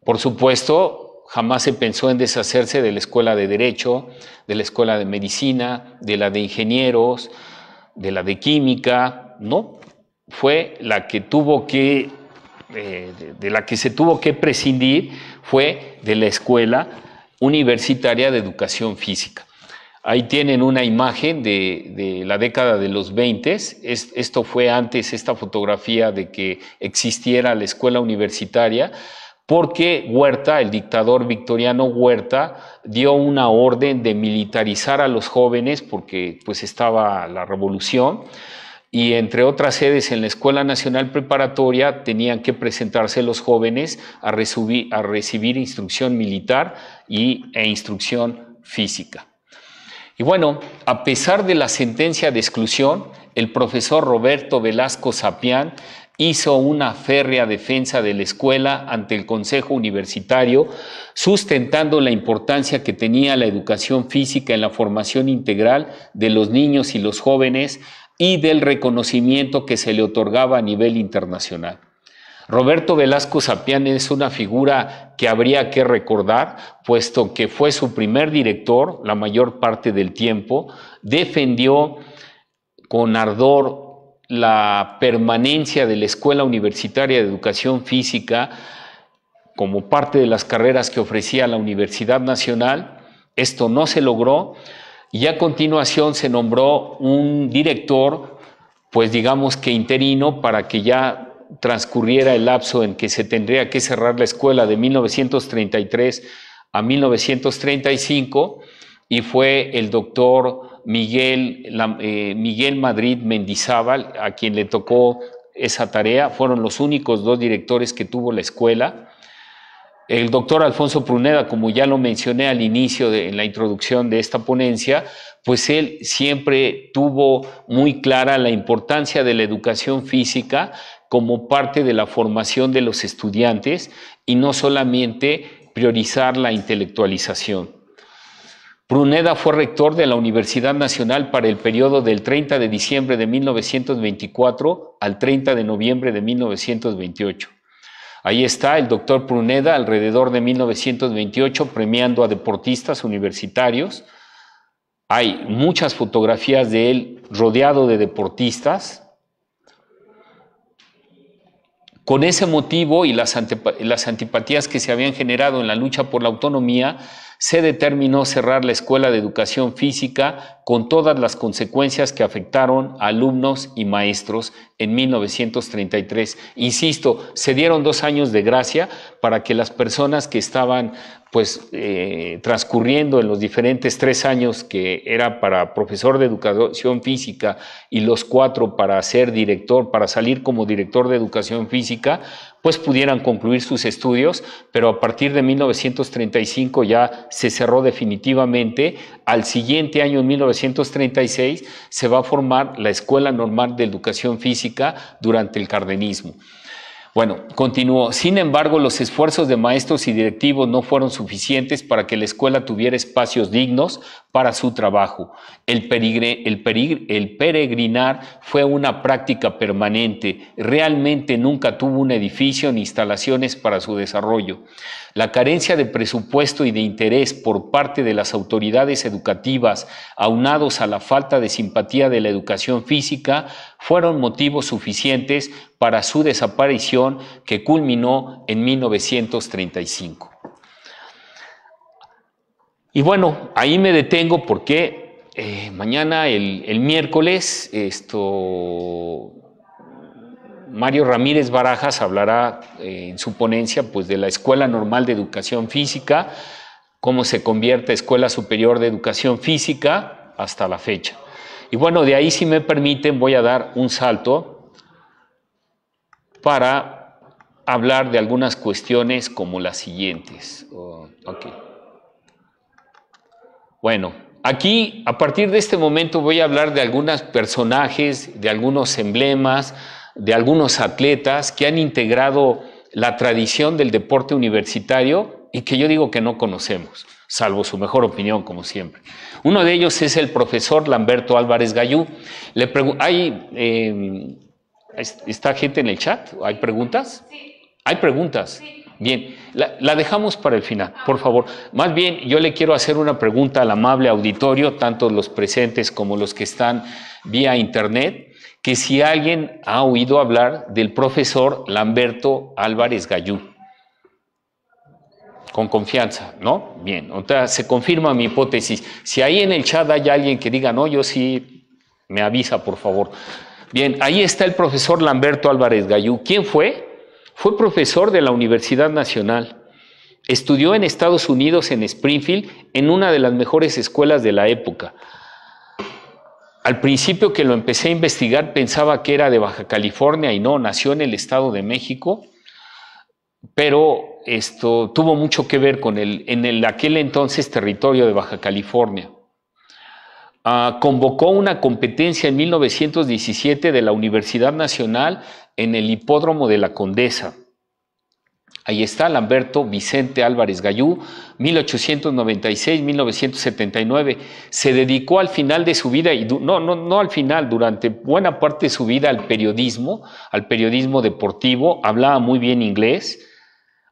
Por supuesto, jamás se pensó en deshacerse de la escuela de derecho, de la escuela de medicina, de la de ingenieros, de la de química, ¿no? Fue la que tuvo que, eh, de, la que se tuvo que prescindir, fue de la escuela universitaria de educación física. Ahí tienen una imagen de, la década de los 20. esto fue antes, esta fotografía de que existiera la escuela universitaria porque Huerta, el dictador victoriano Huerta, dio una orden de militarizar a los jóvenes porque pues estaba la revolución y entre otras sedes en la Escuela Nacional Preparatoria tenían que presentarse los jóvenes a, recibir instrucción militar y, e instrucción física. Y bueno, a pesar de la sentencia de exclusión, el profesor Roberto Velasco Sapián hizo una férrea defensa de la escuela ante el Consejo Universitario, sustentando la importancia que tenía la educación física en la formación integral de los niños y los jóvenes y del reconocimiento que se le otorgaba a nivel internacional. Roberto Velasco Sapián es una figura que habría que recordar, puesto que fue su primer director la mayor parte del tiempo, defendió con ardor la permanencia de la Escuela Universitaria de Educación Física como parte de las carreras que ofrecía la Universidad Nacional. Esto no se logró y a continuación se nombró un director, pues digamos que interino, para que ya transcurriera el lapso en que se tendría que cerrar la escuela de 1933 a 1935 y fue el doctor Miguel, eh, Miguel Madrid Mendizábal, a quien le tocó esa tarea, fueron los únicos dos directores que tuvo la escuela. El doctor Alfonso Pruneda, como ya lo mencioné al inicio de en la introducción de esta ponencia, pues él siempre tuvo muy clara la importancia de la educación física como parte de la formación de los estudiantes y no solamente priorizar la intelectualización. Pruneda fue rector de la Universidad Nacional para el periodo del 30 de diciembre de 1924 al 30 de noviembre de 1928. Ahí está el doctor Pruneda alrededor de 1928 premiando a deportistas universitarios. Hay muchas fotografías de él rodeado de deportistas. Con ese motivo y las, las antipatías que se habían generado en la lucha por la autonomía, se determinó cerrar la Escuela de Educación Física con todas las consecuencias que afectaron a alumnos y maestros en 1933. Insisto, se dieron dos años de gracia para que las personas que estaban pues eh, transcurriendo en los diferentes tres años que era para profesor de educación física y los cuatro para ser director, para salir como director de educación física, pues pudieran concluir sus estudios, pero a partir de 1935 ya se cerró definitivamente. Al siguiente año, en 1936, se va a formar la Escuela Normal de Educación Física durante el cardenismo. Bueno, continuó. Sin embargo, los esfuerzos de maestros y directivos no fueron suficientes para que la escuela tuviera espacios dignos para su trabajo. El, peregrinar fue una práctica permanente. Realmente nunca tuvo un edificio ni instalaciones para su desarrollo. La carencia de presupuesto y de interés por parte de las autoridades educativas, aunados a la falta de simpatía de la educación física, fueron motivos suficientes para su desaparición que culminó en 1935. Y bueno, ahí me detengo porque eh, mañana, el miércoles, esto Mario Ramírez Barajas hablará eh, en su ponencia pues, de la Escuela Normal de Educación Física, cómo se convierte Escuela Superior de Educación Física hasta la fecha. Y bueno, de ahí, si me permiten, voy a dar un salto para hablar de algunas cuestiones como las siguientes. Oh, bueno, aquí, a partir de este momento, voy a hablar de algunos personajes, de algunos emblemas, de algunos atletas que han integrado la tradición del deporte universitario y que yo digo que no conocemos, salvo su mejor opinión, como siempre. Uno de ellos es el profesor Lamberto Álvarez Gallú. Le ¿Hay, em, ¿Está gente en el chat? ¿Hay preguntas? Sí. ¿Hay preguntas? Sí. Bien, la, dejamos para el final, por favor. Más bien, yo le quiero hacer una pregunta al amable auditorio, tanto los presentes como los que están vía internet, que si alguien ha oído hablar del profesor Lamberto Álvarez Gallú. Con confianza, ¿no? Bien, o se confirma mi hipótesis. Si ahí en el chat hay alguien que diga, no, yo sí, me avisa, por favor. Bien, ahí está el profesor Lamberto Álvarez Gallú. ¿Quién fue? Fue profesor de la Universidad Nacional. Estudió en Estados Unidos, en Springfield, en una de las mejores escuelas de la época. Al principio que lo empecé a investigar pensaba que era de Baja California y no, nació en el Estado de México, pero esto tuvo mucho que ver con el, en el aquel entonces territorio de Baja California. Ah, convocó una competencia en 1917 de la Universidad Nacional en el Hipódromo de la Condesa. Ahí está Lamberto Vicente Álvarez Gallú, 1896-1979. Se dedicó al final de su vida, y no, no, no al final, durante buena parte de su vida al periodismo, al periodismo deportivo. Hablaba muy bien inglés.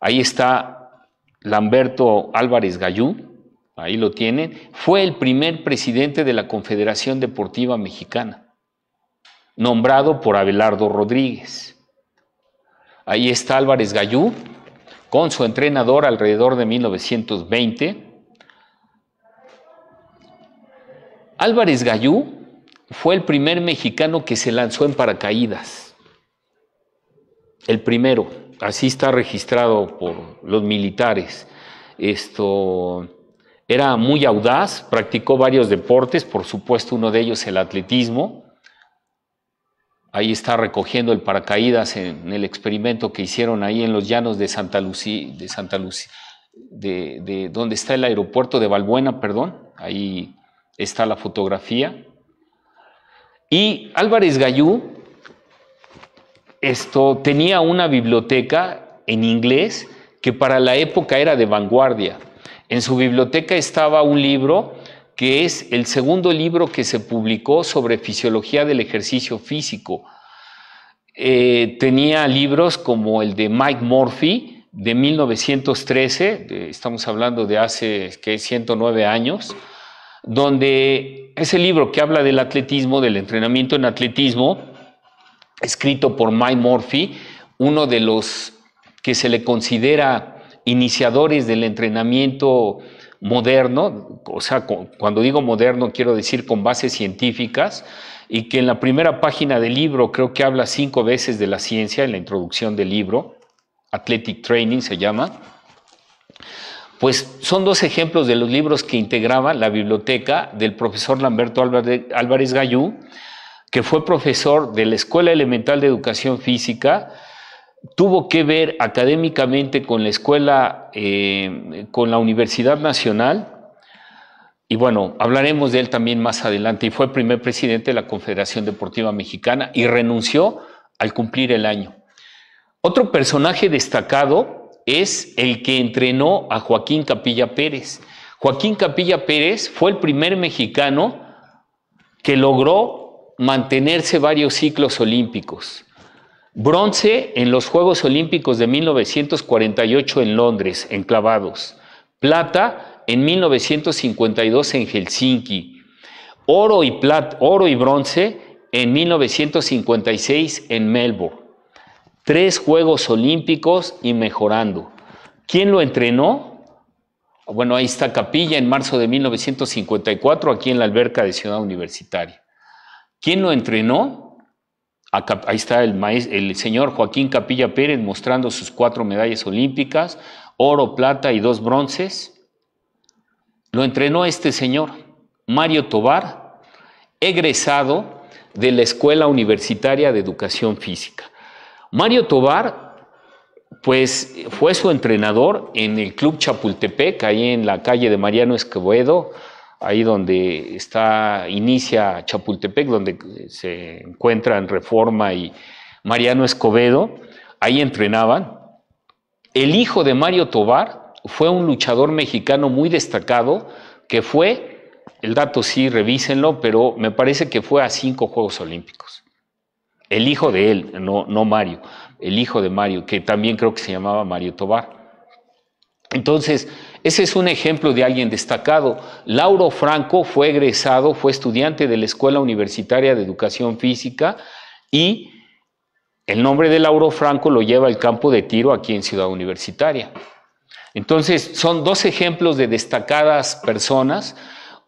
Ahí está Lamberto Álvarez Gallú ahí lo tienen, fue el primer presidente de la Confederación Deportiva Mexicana, nombrado por Abelardo Rodríguez. Ahí está Álvarez Gallú, con su entrenador alrededor de 1920. Álvarez Gallú fue el primer mexicano que se lanzó en paracaídas. El primero, así está registrado por los militares. Esto era muy audaz, practicó varios deportes, por supuesto uno de ellos el atletismo. Ahí está recogiendo el paracaídas en el experimento que hicieron ahí en los llanos de Santa Lucía, de Santa de, donde está el aeropuerto de Valbuena, perdón. Ahí está la fotografía. Y Álvarez Gallú esto, tenía una biblioteca en inglés que para la época era de vanguardia. En su biblioteca estaba un libro que es el segundo libro que se publicó sobre fisiología del ejercicio físico. Eh, tenía libros como el de Mike Murphy de 1913, estamos hablando de hace 109 años, donde ese libro que habla del atletismo, del entrenamiento en atletismo, escrito por Mike Murphy, uno de los que se le considera iniciadores del entrenamiento moderno, o sea, cuando digo moderno quiero decir con bases científicas, y que en la primera página del libro creo que habla cinco veces de la ciencia, en la introducción del libro, Athletic Training se llama, pues son dos ejemplos de los libros que integraba la biblioteca del profesor Lamberto Álvarez Gallú, que fue profesor de la Escuela Elemental de Educación Física, tuvo que ver académicamente con la escuela, eh, con la Universidad Nacional, y bueno, hablaremos de él también más adelante, y fue el primer presidente de la Confederación Deportiva Mexicana y renunció al cumplir el año. Otro personaje destacado es el que entrenó a Joaquín Capilla Pérez. Joaquín Capilla Pérez fue el primer mexicano que logró mantenerse varios ciclos olímpicos. Bronce en los Juegos Olímpicos de 1948 en Londres, en clavados. Plata en 1952 en Helsinki. Oro y, oro y bronce en 1956 en Melbourne. Tres Juegos Olímpicos y mejorando. ¿Quién lo entrenó? Bueno, ahí está Capilla en marzo de 1954, aquí en la alberca de Ciudad Universitaria. ¿Quién lo entrenó? ahí está el, el señor Joaquín Capilla Pérez mostrando sus cuatro medallas olímpicas, oro, plata y dos bronces. Lo entrenó este señor, Mario Tobar, egresado de la Escuela Universitaria de Educación Física. Mario Tobar, pues fue su entrenador en el Club Chapultepec, ahí en la calle de Mariano Escobedo, ahí donde está, inicia Chapultepec, donde se encuentran Reforma y Mariano Escobedo, ahí entrenaban. El hijo de Mario Tobar fue un luchador mexicano muy destacado que fue, el dato sí, revísenlo, pero me parece que fue a cinco Juegos Olímpicos. El hijo de él, no, no Mario, el hijo de Mario, que también creo que se llamaba Mario Tobar. Entonces, ese es un ejemplo de alguien destacado. Lauro Franco fue egresado, fue estudiante de la Escuela Universitaria de Educación Física y el nombre de Lauro Franco lo lleva al campo de tiro aquí en Ciudad Universitaria. Entonces, son dos ejemplos de destacadas personas.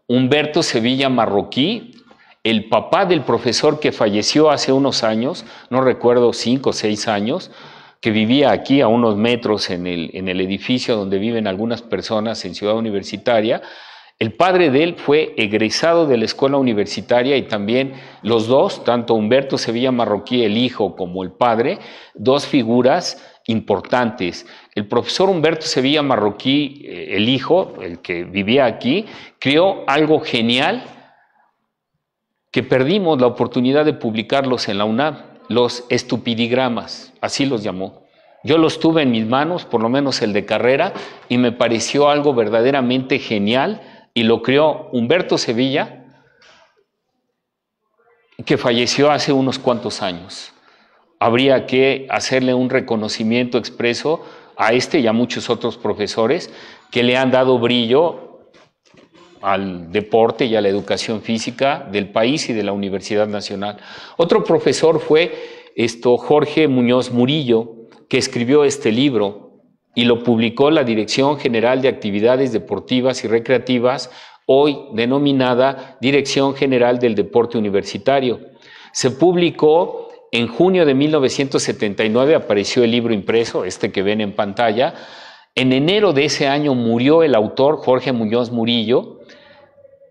Humberto Sevilla Marroquí, el papá del profesor que falleció hace unos años, no recuerdo cinco o seis años, que vivía aquí a unos metros en el, en el edificio donde viven algunas personas en Ciudad Universitaria, el padre de él fue egresado de la escuela universitaria y también los dos, tanto Humberto Sevilla Marroquí, el hijo, como el padre, dos figuras importantes. El profesor Humberto Sevilla Marroquí, eh, el hijo, el que vivía aquí, creó algo genial que perdimos la oportunidad de publicarlos en la UNAM los estupidigramas, así los llamó. Yo los tuve en mis manos, por lo menos el de carrera, y me pareció algo verdaderamente genial y lo creó Humberto Sevilla, que falleció hace unos cuantos años. Habría que hacerle un reconocimiento expreso a este y a muchos otros profesores que le han dado brillo al deporte y a la educación física del país y de la Universidad Nacional. Otro profesor fue esto, Jorge Muñoz Murillo, que escribió este libro y lo publicó la Dirección General de Actividades Deportivas y Recreativas, hoy denominada Dirección General del Deporte Universitario. Se publicó en junio de 1979 apareció el libro impreso, este que ven en pantalla. En enero de ese año murió el autor Jorge Muñoz Murillo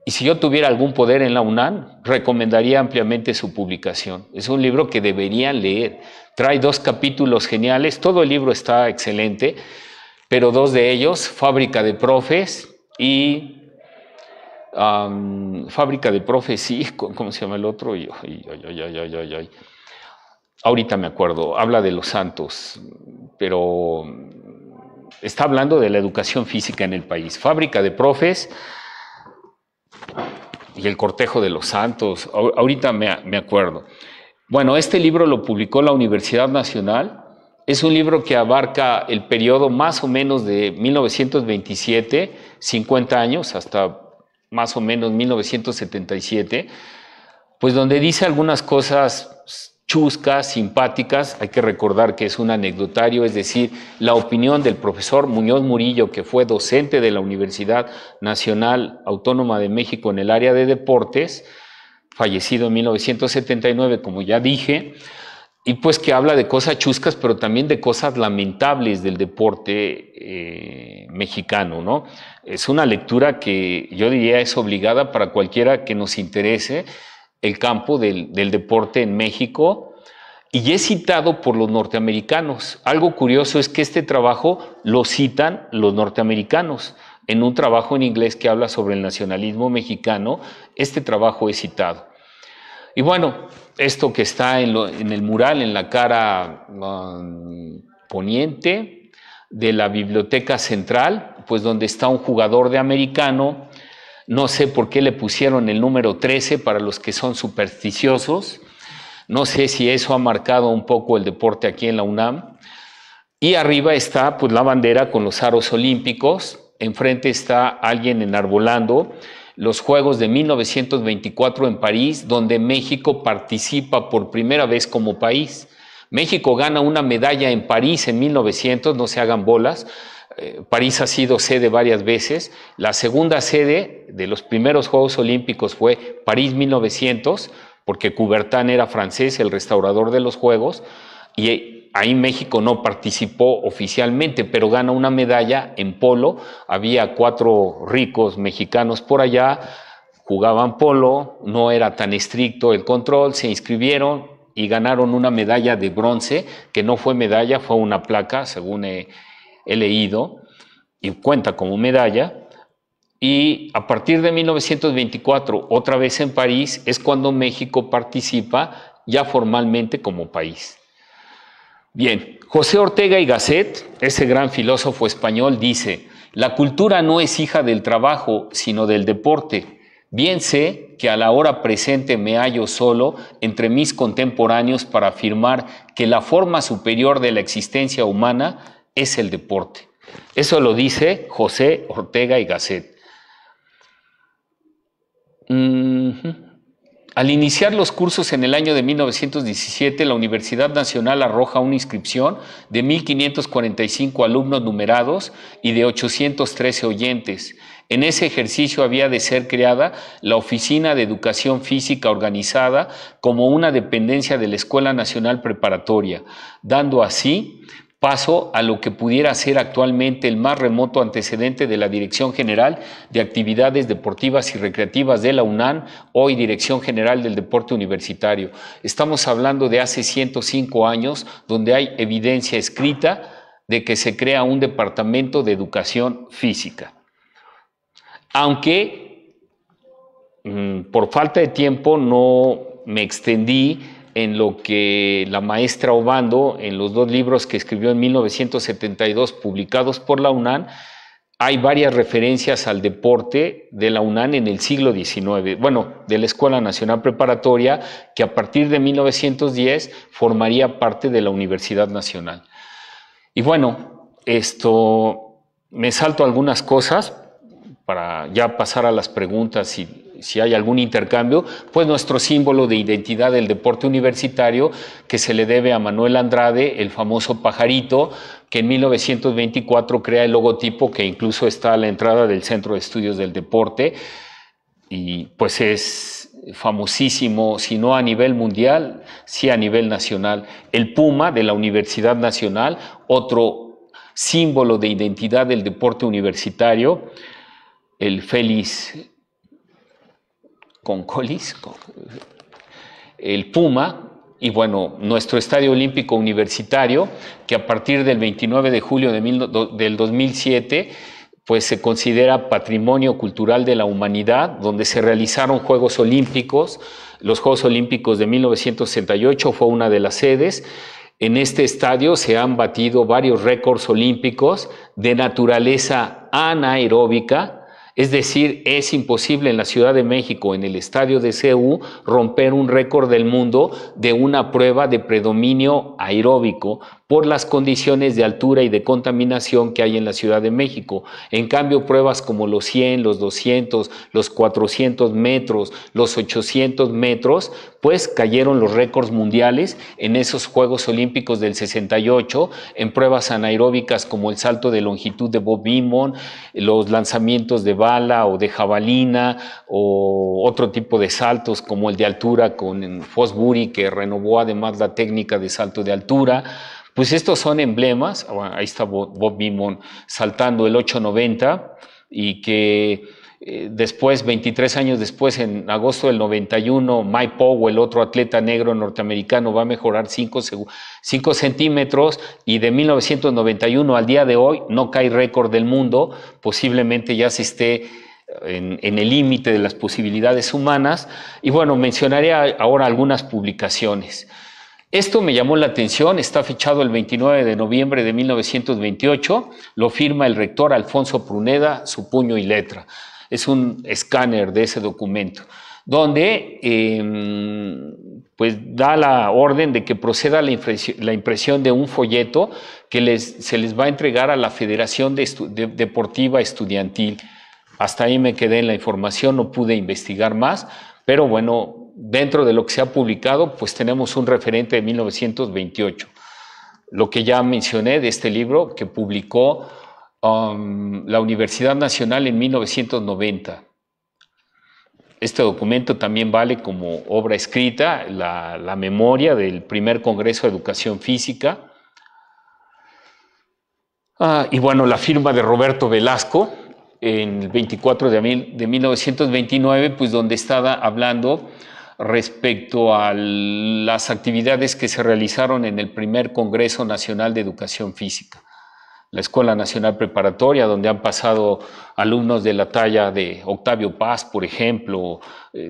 y si yo tuviera algún poder en la UNAM, recomendaría ampliamente su publicación. Es un libro que deberían leer. Trae dos capítulos geniales, todo el libro está excelente, pero dos de ellos, Fábrica de Profes y... Fábrica de Profes sí, <laughs> ¿Cómo se llama el otro? Ahorita me acuerdo, habla de los santos, pero está hablando de la educación física en el país. Fábrica de Profes y el cortejo de los santos. Ahorita me, acuerdo. Bueno, este libro lo publicó la Universidad Nacional. Es un libro que abarca el periodo más o menos de 1927, 50 años, hasta más o menos 1977, pues donde dice algunas cosas chuscas, simpáticas. Hay que recordar que es un anecdotario, es decir, la opinión del profesor Muñoz Murillo, que fue docente de la Universidad Nacional Autónoma de México en el área de deportes, fallecido en 1979, como ya dije, y pues que habla de cosas chuscas, pero también de cosas lamentables del deporte eh, mexicano, ¿no? Es una lectura que yo diría es obligada para cualquiera que nos interese el campo del, deporte en México y es citado por los norteamericanos. Algo curioso es que este trabajo lo citan los norteamericanos. En un trabajo en inglés que habla sobre el nacionalismo mexicano, este trabajo es citado. Y bueno, esto que está en, el mural, en la cara mm, poniente de la biblioteca central, pues donde está un jugador de americano no sé por qué le pusieron el número 13 para los que son supersticiosos. No sé si eso ha marcado un poco el deporte aquí en la UNAM. Y arriba está pues la bandera con los aros olímpicos. Enfrente está alguien enarbolando los Juegos de 1924 en París, donde México participa por primera vez como país. México gana una medalla en París en 1900, no se hagan bolas, eh, París ha sido sede varias veces. La segunda sede de los primeros Juegos Olímpicos fue París 1900, porque Coubertin era francés, el restaurador de los Juegos, y ahí México no participó oficialmente, pero gana una medalla en polo. Había cuatro ricos mexicanos por allá, jugaban polo, no era tan estricto el control, se inscribieron y ganaron una medalla de bronce, que no fue medalla, fue una placa, según... Eh, he leído y cuenta como medalla. Y a partir de 1924, otra vez en París, es cuando México participa ya formalmente como país. Bien, José Ortega y Gasset, ese gran filósofo español, dice, la cultura no es hija del trabajo, sino del deporte. Bien sé que a la hora presente me hallo solo entre mis contemporáneos para afirmar que la forma superior de la existencia humana es el deporte. Eso lo dice José Ortega y Gasset. Al iniciar los cursos en el año de 1917, la Universidad Nacional arroja una inscripción de 1.545 alumnos numerados y de 813 oyentes. En ese ejercicio había de ser creada la Oficina de Educación Física organizada como una dependencia de la Escuela Nacional Preparatoria, dando así paso a lo que pudiera ser actualmente el más remoto antecedente de la Dirección General de Actividades Deportivas y Recreativas de la UNAM, hoy Dirección General del Deporte Universitario. Estamos hablando de hace 105 años, donde hay evidencia escrita de que se crea un departamento de educación física. Aunque mm, por falta de tiempo no me extendí en lo que la maestra Obando, en los dos libros que escribió en 1972, publicados por la UNAM, hay varias referencias al deporte de la UNAM en el siglo XIX, bueno, de la Escuela Nacional Preparatoria, que a partir de 1910 formaría parte de la Universidad Nacional. Y bueno, esto, me salto algunas cosas para ya pasar a las preguntas y si hay algún intercambio, pues nuestro símbolo de identidad del deporte universitario que se le debe a Manuel Andrade, el famoso pajarito, que en 1924 crea el logotipo que incluso está a la entrada del Centro de Estudios del Deporte y pues es famosísimo, si no a nivel mundial, sí a nivel nacional. El Puma de la Universidad Nacional, otro símbolo de identidad del deporte universitario, el feliz con Colisco, el Puma, y bueno, nuestro Estadio Olímpico Universitario, que a partir del 29 de julio del 2007, pues se considera patrimonio cultural de la humanidad, donde se realizaron Juegos Olímpicos. Los Juegos Olímpicos de 1968 fue una de las sedes. En este estadio se han batido varios récords olímpicos de naturaleza anaeróbica, es decir, es imposible en la Ciudad de México, en el estadio de CEU, romper un récord del mundo de una prueba de predominio aeróbico por las condiciones de altura y de contaminación que hay en la Ciudad de México. En cambio, pruebas como los 100, los 200, los 400 metros, los 800 metros, pues cayeron los récords mundiales en esos Juegos Olímpicos del 68, en pruebas anaeróbicas como el salto de longitud de Bob Beamon, los lanzamientos de bala o de jabalina o otro tipo de saltos como el de altura con Fosbury que renovó además la técnica de salto de altura pues estos son emblemas, ah, ahí está Bob Mimon saltando el 890 y que eh, después, 23 años después, en agosto del 91, Mike Powell, el otro atleta negro norteamericano, va a mejorar 5 centímetros y de 1991 al día de hoy no cae récord del mundo, posiblemente ya se esté eh, en, el límite de las posibilidades humanas. Y bueno, mencionaré ahora algunas publicaciones. Esto me llamó la atención, está fichado el 29 de noviembre de 1928, lo firma el rector Alfonso Pruneda, su puño y letra. Es un escáner de ese documento, donde em, pues da la orden de que proceda la, impresión, de un folleto que se les va a entregar a la Federación Deportiva Estudiantil. Hasta ahí me quedé en la información, no pude investigar más, pero bueno, dentro de lo que se ha publicado, pues tenemos un referente de 1928. Lo que ya mencioné de este libro que publicó um, la Universidad Nacional en 1990. Este documento también vale como obra escrita, la, memoria del primer Congreso de Educación Física. Ah, y bueno, la firma de Roberto Velasco, en el 24 de, de 1929, pues donde estaba hablando respecto a las actividades que se realizaron en el primer Congreso Nacional de Educación Física, la Escuela Nacional Preparatoria, donde han pasado alumnos de la talla de Octavio Paz, por ejemplo. Eh,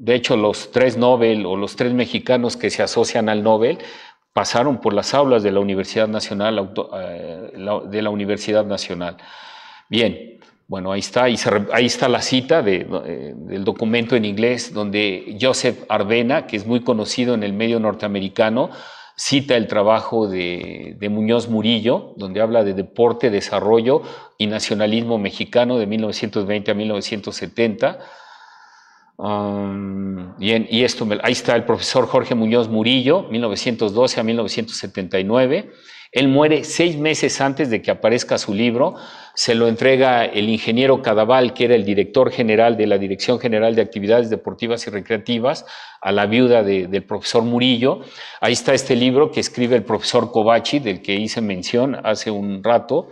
de hecho, los tres Nobel o los tres mexicanos que se asocian al Nobel pasaron por las aulas de la Universidad Nacional. Eh, de la Universidad Nacional. Bien, bueno, ahí está, ahí está la cita eh, del documento en inglés donde Joseph Arbena, que es muy conocido en el medio norteamericano, cita el trabajo de, Muñoz Murillo, donde habla de deporte, desarrollo y nacionalismo mexicano de 1920 a 1970. Um, y, ahí está el profesor Jorge Muñoz Murillo, 1912 a 1979. Él muere seis meses antes de que aparezca su libro, se lo entrega el ingeniero Cadaval, que era el director general de la Dirección General de Actividades Deportivas y Recreativas, a la viuda del profesor Murillo. Ahí está este libro que escribe el profesor Covachi, del que hice mención hace un rato,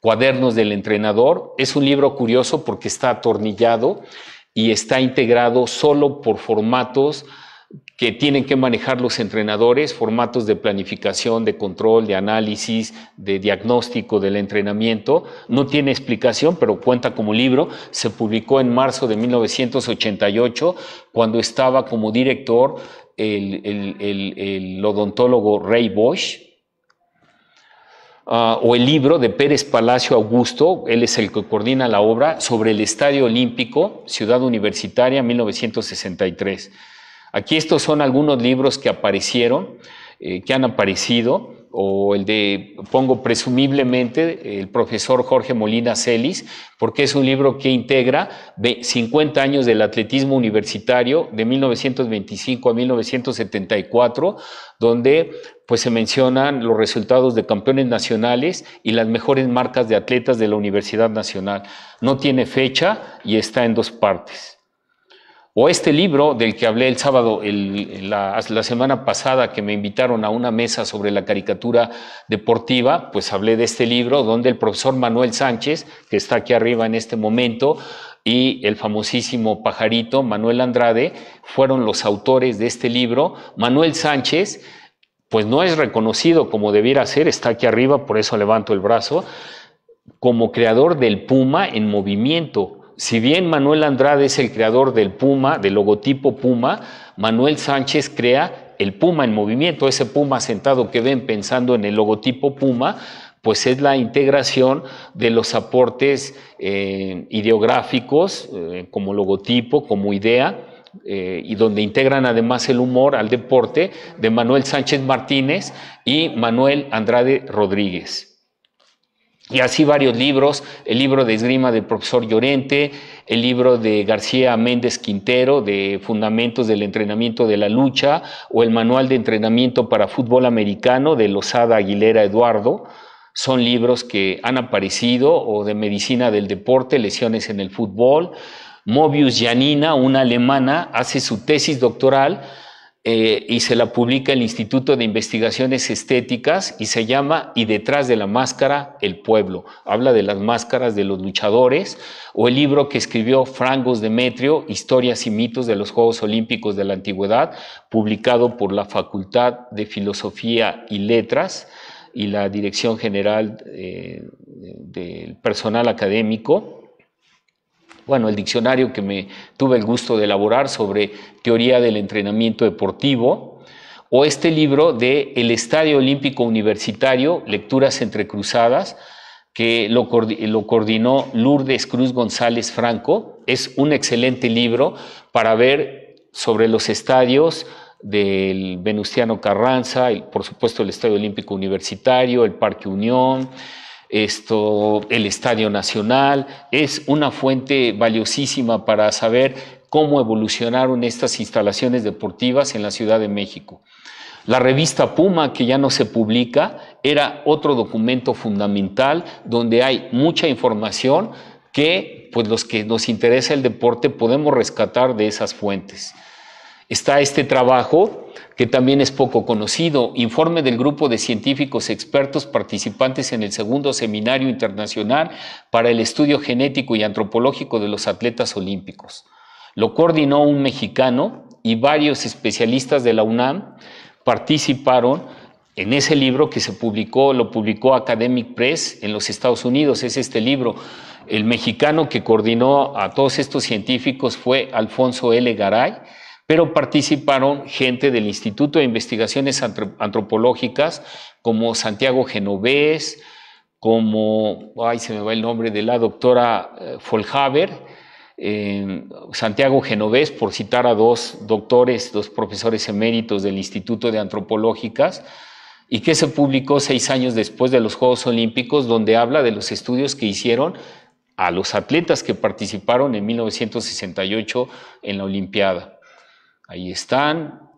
Cuadernos del Entrenador. Es un libro curioso porque está atornillado y está integrado solo por formatos que tienen que manejar los entrenadores, formatos de planificación, de control, de análisis, de diagnóstico del entrenamiento. No tiene explicación, pero cuenta como libro. Se publicó en marzo de 1988, cuando estaba como director el, odontólogo Ray Bosch. Ah, o el libro de Pérez Palacio Augusto, él es el que coordina la obra, sobre el Estadio Olímpico, Ciudad Universitaria, 1963. Aquí estos son algunos libros que aparecieron, eh, que han aparecido, o el de, pongo presumiblemente, el profesor Jorge Molina Celis, porque es un libro que integra 50 años del atletismo universitario de 1925 a 1974, donde pues se mencionan los resultados de campeones nacionales y las mejores marcas de atletas de la Universidad Nacional. No tiene fecha y está en dos partes. O este libro del que hablé el sábado, la, la, semana pasada que me invitaron a una mesa sobre la caricatura deportiva, pues hablé de este libro donde el profesor Manuel Sánchez, que está aquí arriba en este momento, y el famosísimo pajarito Manuel Andrade fueron los autores de este libro. Manuel Sánchez, pues no es reconocido como debiera ser, está aquí arriba, por eso levanto el brazo, como creador del Puma en movimiento si bien Manuel Andrade es el creador del Puma, del logotipo Puma, Manuel Sánchez crea el Puma en movimiento, ese Puma sentado que ven pensando en el logotipo Puma, pues es la integración de los aportes eh, ideográficos eh, como logotipo, como idea, eh, y donde integran además el humor al deporte de Manuel Sánchez Martínez y Manuel Andrade Rodríguez. Y así varios libros, el libro de esgrima del profesor Llorente, el libro de García Méndez Quintero de Fundamentos del Entrenamiento de la Lucha o el Manual de Entrenamiento para Fútbol Americano de Lozada Aguilera Eduardo. Son libros que han aparecido o de medicina del deporte, lesiones en el fútbol. Mobius Janina, una alemana, hace su tesis doctoral eh, y se la publica el Instituto de Investigaciones Estéticas y se llama Y detrás de la máscara, el pueblo. Habla de las máscaras de los luchadores o el libro que escribió Frangos Demetrio, Historias y mitos de los Juegos Olímpicos de la Antigüedad, publicado por la Facultad de Filosofía y Letras y la Dirección General eh, del Personal Académico bueno, el diccionario que me tuve el gusto de elaborar sobre teoría del entrenamiento deportivo, o este libro de El Estadio Olímpico Universitario, Lecturas Entrecruzadas, que lo, coordinó Lourdes Cruz González Franco. Es un excelente libro para ver sobre los estadios, del Venustiano Carranza, por supuesto el Estadio Olímpico Universitario, el Parque Unión, esto, el Estadio Nacional, es una fuente valiosísima para saber cómo evolucionaron estas instalaciones deportivas en la Ciudad de México. La revista Puma, que ya no se publica, era otro documento fundamental donde hay mucha información que pues los que nos interesa el deporte podemos rescatar de esas fuentes está este trabajo que también es poco conocido, informe del grupo de científicos expertos participantes en el segundo seminario internacional para el estudio genético y antropológico de los atletas olímpicos. Lo coordinó un mexicano y varios especialistas de la UNAM participaron en ese libro que se publicó, lo publicó Academic Press en los Estados Unidos, es este libro. El mexicano que coordinó a todos estos científicos fue Alfonso L. Garay, pero participaron gente del Instituto de Investigaciones Antropológicas como Santiago Genovés, como, ay, se me va el nombre de la doctora eh, Folhaber, eh, Santiago Genovés, por citar a dos doctores, dos profesores eméritos del Instituto de Antropológicas, y que se publicó seis años después de los Juegos Olímpicos, donde habla de los estudios que hicieron a los atletas que participaron en 1968 en la Olimpiada. Ahí están.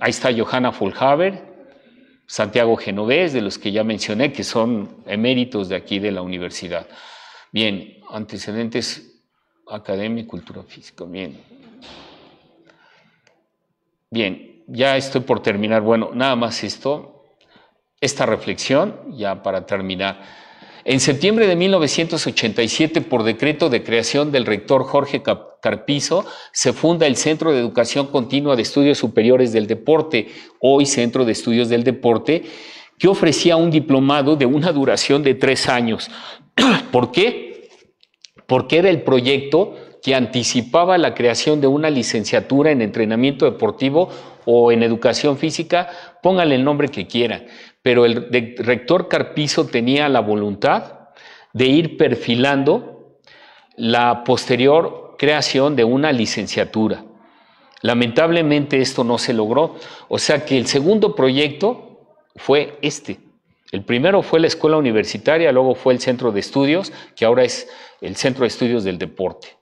ahí está Johanna Fulhaber, Santiago Genovés, de los que ya mencioné, que son eméritos de aquí de la universidad. Bien, antecedentes academia y cultura física. Bien. Bien, ya estoy por terminar. Bueno, nada más esto, esta reflexión, ya para terminar. En septiembre de 1987, por decreto de creación del rector Jorge Carpizo, se funda el Centro de Educación Continua de Estudios Superiores del Deporte, hoy Centro de Estudios del Deporte, que ofrecía un diplomado de una duración de tres años. <clears throat> ¿Por qué? Porque era el proyecto que anticipaba la creación de una licenciatura en entrenamiento deportivo o en educación física, póngale el nombre que quieran, pero el rector Carpizo tenía la voluntad de ir perfilando la posterior creación de una licenciatura. Lamentablemente esto no se logró, o sea que el segundo proyecto fue este. El primero fue la escuela universitaria, luego fue el centro de estudios, que ahora es el centro de estudios del deporte.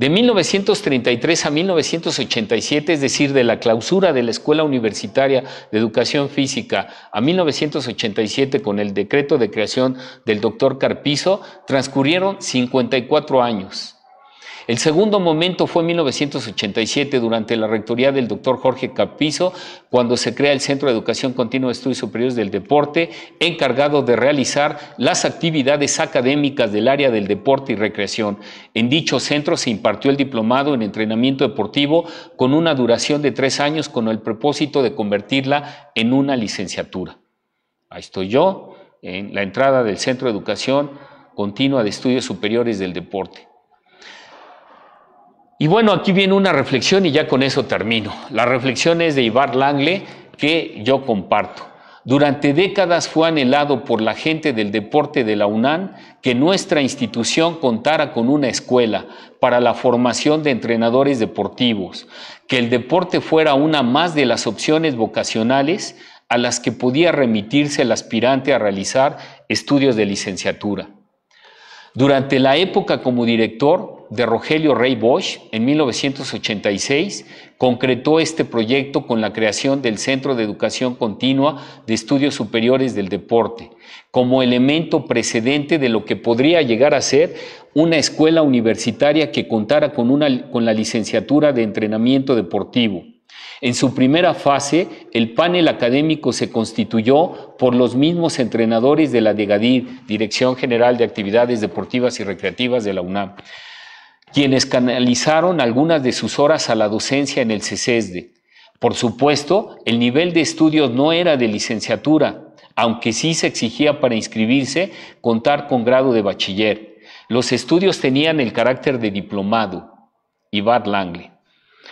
De 1933 a 1987, es decir, de la clausura de la Escuela Universitaria de Educación Física a 1987 con el decreto de creación del doctor Carpizo, transcurrieron 54 años. El segundo momento fue en 1987, durante la rectoría del doctor Jorge Capizo, cuando se crea el Centro de Educación Continua de Estudios Superiores del Deporte, encargado de realizar las actividades académicas del área del deporte y recreación. En dicho centro se impartió el diplomado en entrenamiento deportivo con una duración de tres años con el propósito de convertirla en una licenciatura. Ahí estoy yo, en la entrada del Centro de Educación Continua de Estudios Superiores del Deporte. Y bueno, aquí viene una reflexión y ya con eso termino. La reflexión es de Ibar Langle que yo comparto. Durante décadas fue anhelado por la gente del deporte de la UNAM que nuestra institución contara con una escuela para la formación de entrenadores deportivos, que el deporte fuera una más de las opciones vocacionales a las que podía remitirse el aspirante a realizar estudios de licenciatura. Durante la época como director, de Rogelio Rey Bosch en 1986 concretó este proyecto con la creación del Centro de Educación Continua de Estudios Superiores del Deporte, como elemento precedente de lo que podría llegar a ser una escuela universitaria que contara con, la licenciatura de entrenamiento deportivo. En su primera fase, el panel académico se constituyó por los mismos entrenadores de la DEGADIR, Dirección General de Actividades Deportivas y Recreativas de la UNAM quienes canalizaron algunas de sus horas a la docencia en el CESESDE. Por supuesto, el nivel de estudios no era de licenciatura, aunque sí se exigía para inscribirse contar con grado de bachiller. Los estudios tenían el carácter de diplomado. Ibar Langley.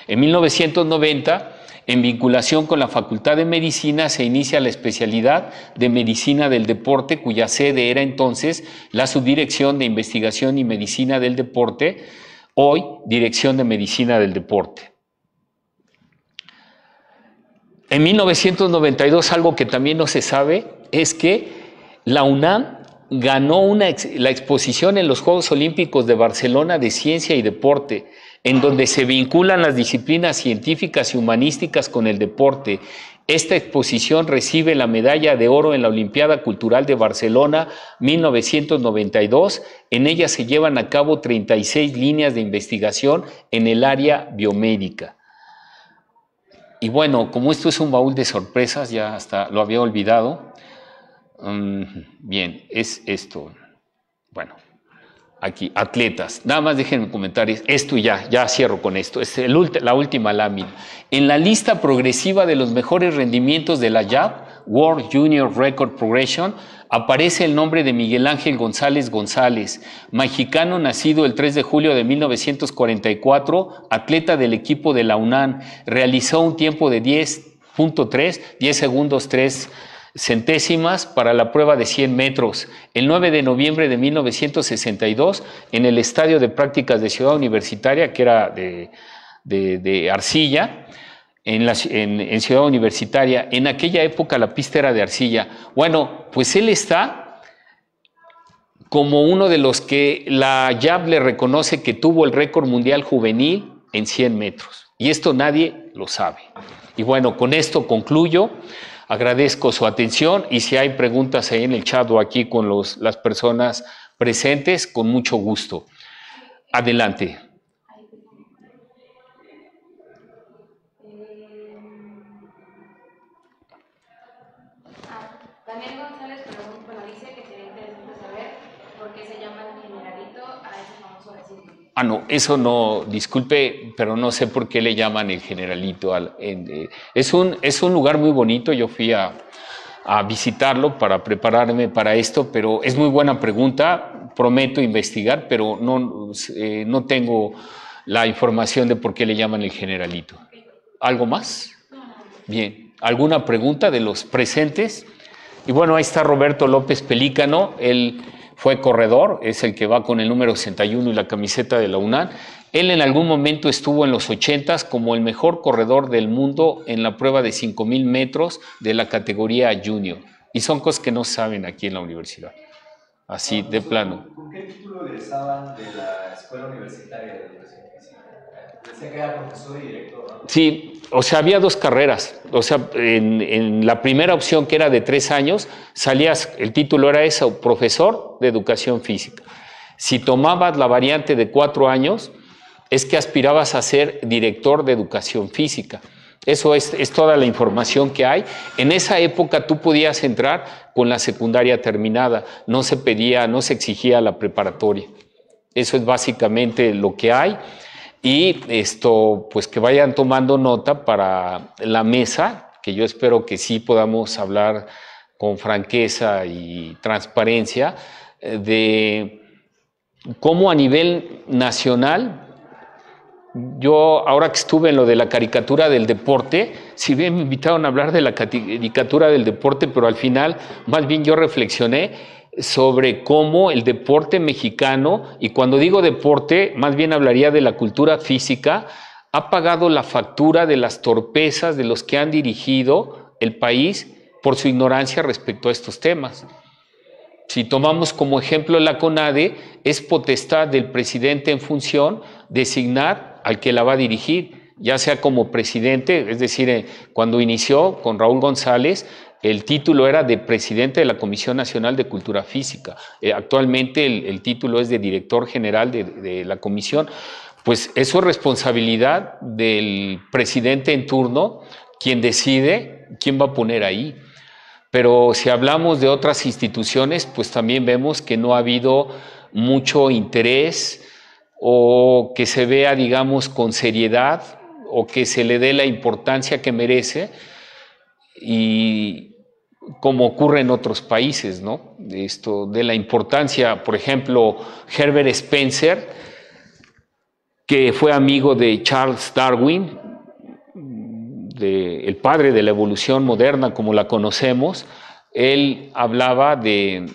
En 1990, en vinculación con la Facultad de Medicina, se inicia la especialidad de Medicina del Deporte, cuya sede era entonces la Subdirección de Investigación y Medicina del Deporte hoy Dirección de Medicina del Deporte. En 1992 algo que también no se sabe es que la UNAM ganó la exposición en los Juegos Olímpicos de Barcelona de Ciencia y Deporte, en donde se vinculan las disciplinas científicas y humanísticas con el deporte esta exposición recibe la medalla de oro en la Olimpiada Cultural de Barcelona 1992. En ella se llevan a cabo 36 líneas de investigación en el área biomédica. Y bueno, como esto es un baúl de sorpresas, ya hasta lo había olvidado. Mm, bien, es esto. Bueno aquí, atletas. Nada más déjenme comentarios. esto ya, ya cierro con esto. Es el, la última lámina. En la lista progresiva de los mejores rendimientos de la JAP World Junior Record Progression, aparece el nombre de Miguel Ángel González González, mexicano nacido el 3 de julio de 1944, atleta del equipo de la UNAM. Realizó un tiempo de 10.3, 10 segundos 3 centésimas para la prueba de 100 metros el 9 de noviembre de 1962 en el Estadio de Prácticas de Ciudad Universitaria, que era de, arcilla, en, Ciudad Universitaria. En aquella época la pista era de arcilla. Bueno, pues él está como uno de los que la YAB le reconoce que tuvo el récord mundial juvenil en 100 metros. Y esto nadie lo sabe. Y bueno, con esto concluyo. Agradezco su atención y si hay preguntas ahí en el chat o aquí con las personas presentes, con mucho gusto. Adelante. Ah, no, eso no, disculpe, pero no sé por qué le llaman el generalito. Eh, es, un, es un lugar muy bonito, yo fui a, visitarlo para prepararme para esto, pero es muy buena pregunta, prometo investigar, pero no, eh, no tengo la información de por qué le llaman el generalito. ¿Algo más? Bien, ¿alguna pregunta de los presentes? Y bueno, ahí está Roberto López Pelícano, el fue corredor, es el que va con el número 61 y la camiseta de la UNAM. Él en algún momento estuvo en los 80 como el mejor corredor del mundo en la prueba de 5.000 metros de la categoría junior. Y son cosas que no saben aquí en la universidad. Así, de plano. ¿Con qué título egresaban de la escuela universitaria de la universidad? Se profesor director. Sí, o sea, había dos carreras. O sea, en, la primera opción que era de tres años, salías, el título era eso, profesor de educación física. Si tomabas la variante de cuatro años, es que aspirabas a ser director de educación física. Eso es, es toda la información que hay. En esa época tú podías entrar con la secundaria terminada, no se pedía, no se exigía la preparatoria. Eso es básicamente lo que hay y esto, pues que vayan tomando nota para la mesa, que yo espero que sí podamos hablar con franqueza y transparencia eh, de cómo a nivel nacional, yo ahora que estuve en lo de la caricatura del deporte, si bien me invitaron a hablar de la caricatura del deporte, pero al final más bien yo reflexioné sobre cómo el deporte mexicano, y cuando digo deporte, más bien hablaría de la cultura física, ha pagado la factura de las torpezas de los que han dirigido el país por su ignorancia respecto a estos temas. Si tomamos como ejemplo la CONADE, es potestad del presidente en función designar al que la va a dirigir, ya sea como presidente, es decir, eh, cuando inició con Raúl González, el título era de presidente de la Comisión Nacional de Cultura Física. Eh, actualmente el, título es de director general de, de la comisión. Pues eso es responsabilidad del presidente en turno, quien decide quién va a poner ahí. Pero si hablamos de otras instituciones, pues también vemos que no ha habido mucho interés o que se vea, digamos, con seriedad o que se le dé la importancia que merece. Y, como ocurre en otros países, ¿no? Esto de la importancia, por ejemplo, Herbert Spencer, que fue amigo de Charles Darwin, el padre de la evolución moderna como la conocemos, él hablaba de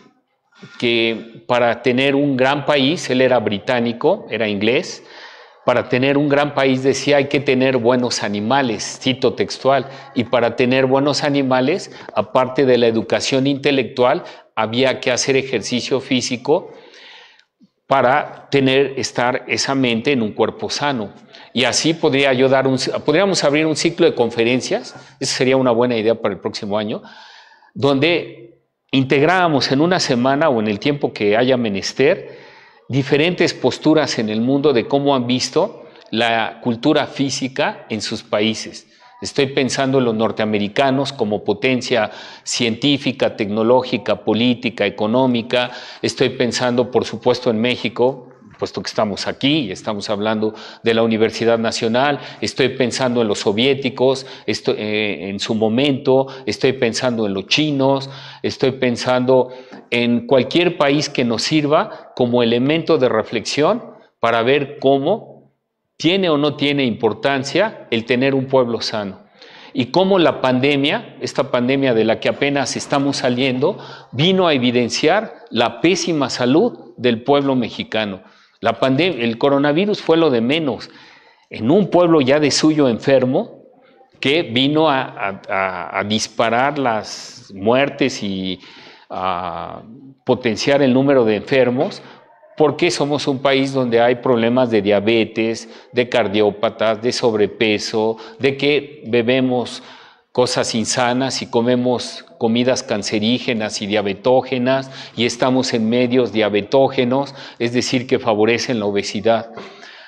que para tener un gran país, él era británico, era inglés, para tener un gran país, decía, hay que tener buenos animales, cito textual, y para tener buenos animales, aparte de la educación intelectual, había que hacer ejercicio físico para tener, estar esa mente en un cuerpo sano. Y así podría ayudar, podríamos abrir un ciclo de conferencias, esa sería una buena idea para el próximo año, donde integráramos en una semana o en el tiempo que haya menester, diferentes posturas en el mundo de cómo han visto la cultura física en sus países. Estoy pensando en los norteamericanos como potencia científica, tecnológica, política, económica. Estoy pensando, por supuesto, en México, puesto que estamos aquí y estamos hablando de la Universidad Nacional, estoy pensando en los soviéticos, eh, en su momento, estoy pensando en los chinos, estoy pensando en cualquier país que nos sirva como elemento de reflexión para ver cómo tiene o no tiene importancia el tener un pueblo sano y cómo la pandemia, esta pandemia de la que apenas estamos saliendo, vino a evidenciar la pésima salud del pueblo mexicano pandemia, el coronavirus fue lo de menos en un pueblo ya de suyo enfermo que vino a, disparar las muertes y a potenciar el número de enfermos porque somos un país donde hay problemas de diabetes, de cardiópatas, de sobrepeso, de que bebemos cosas insanas y comemos comidas cancerígenas y diabetógenas y estamos en medios diabetógenos, es decir, que favorecen la obesidad.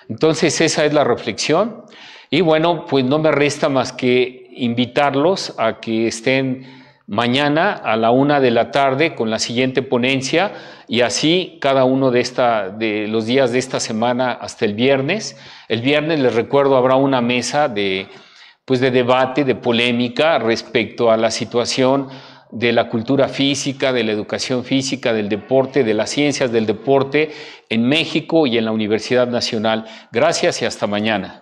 Entonces esa es la reflexión y bueno, pues no me resta más que invitarlos a que estén mañana a la una de la tarde con la siguiente ponencia y así cada uno de, esta, de los días de esta semana hasta el viernes. El viernes, les recuerdo, habrá una mesa de pues de debate, de polémica respecto a la situación de la cultura física, de la educación física, del deporte, de las ciencias del deporte en México y en la Universidad Nacional. Gracias y hasta mañana.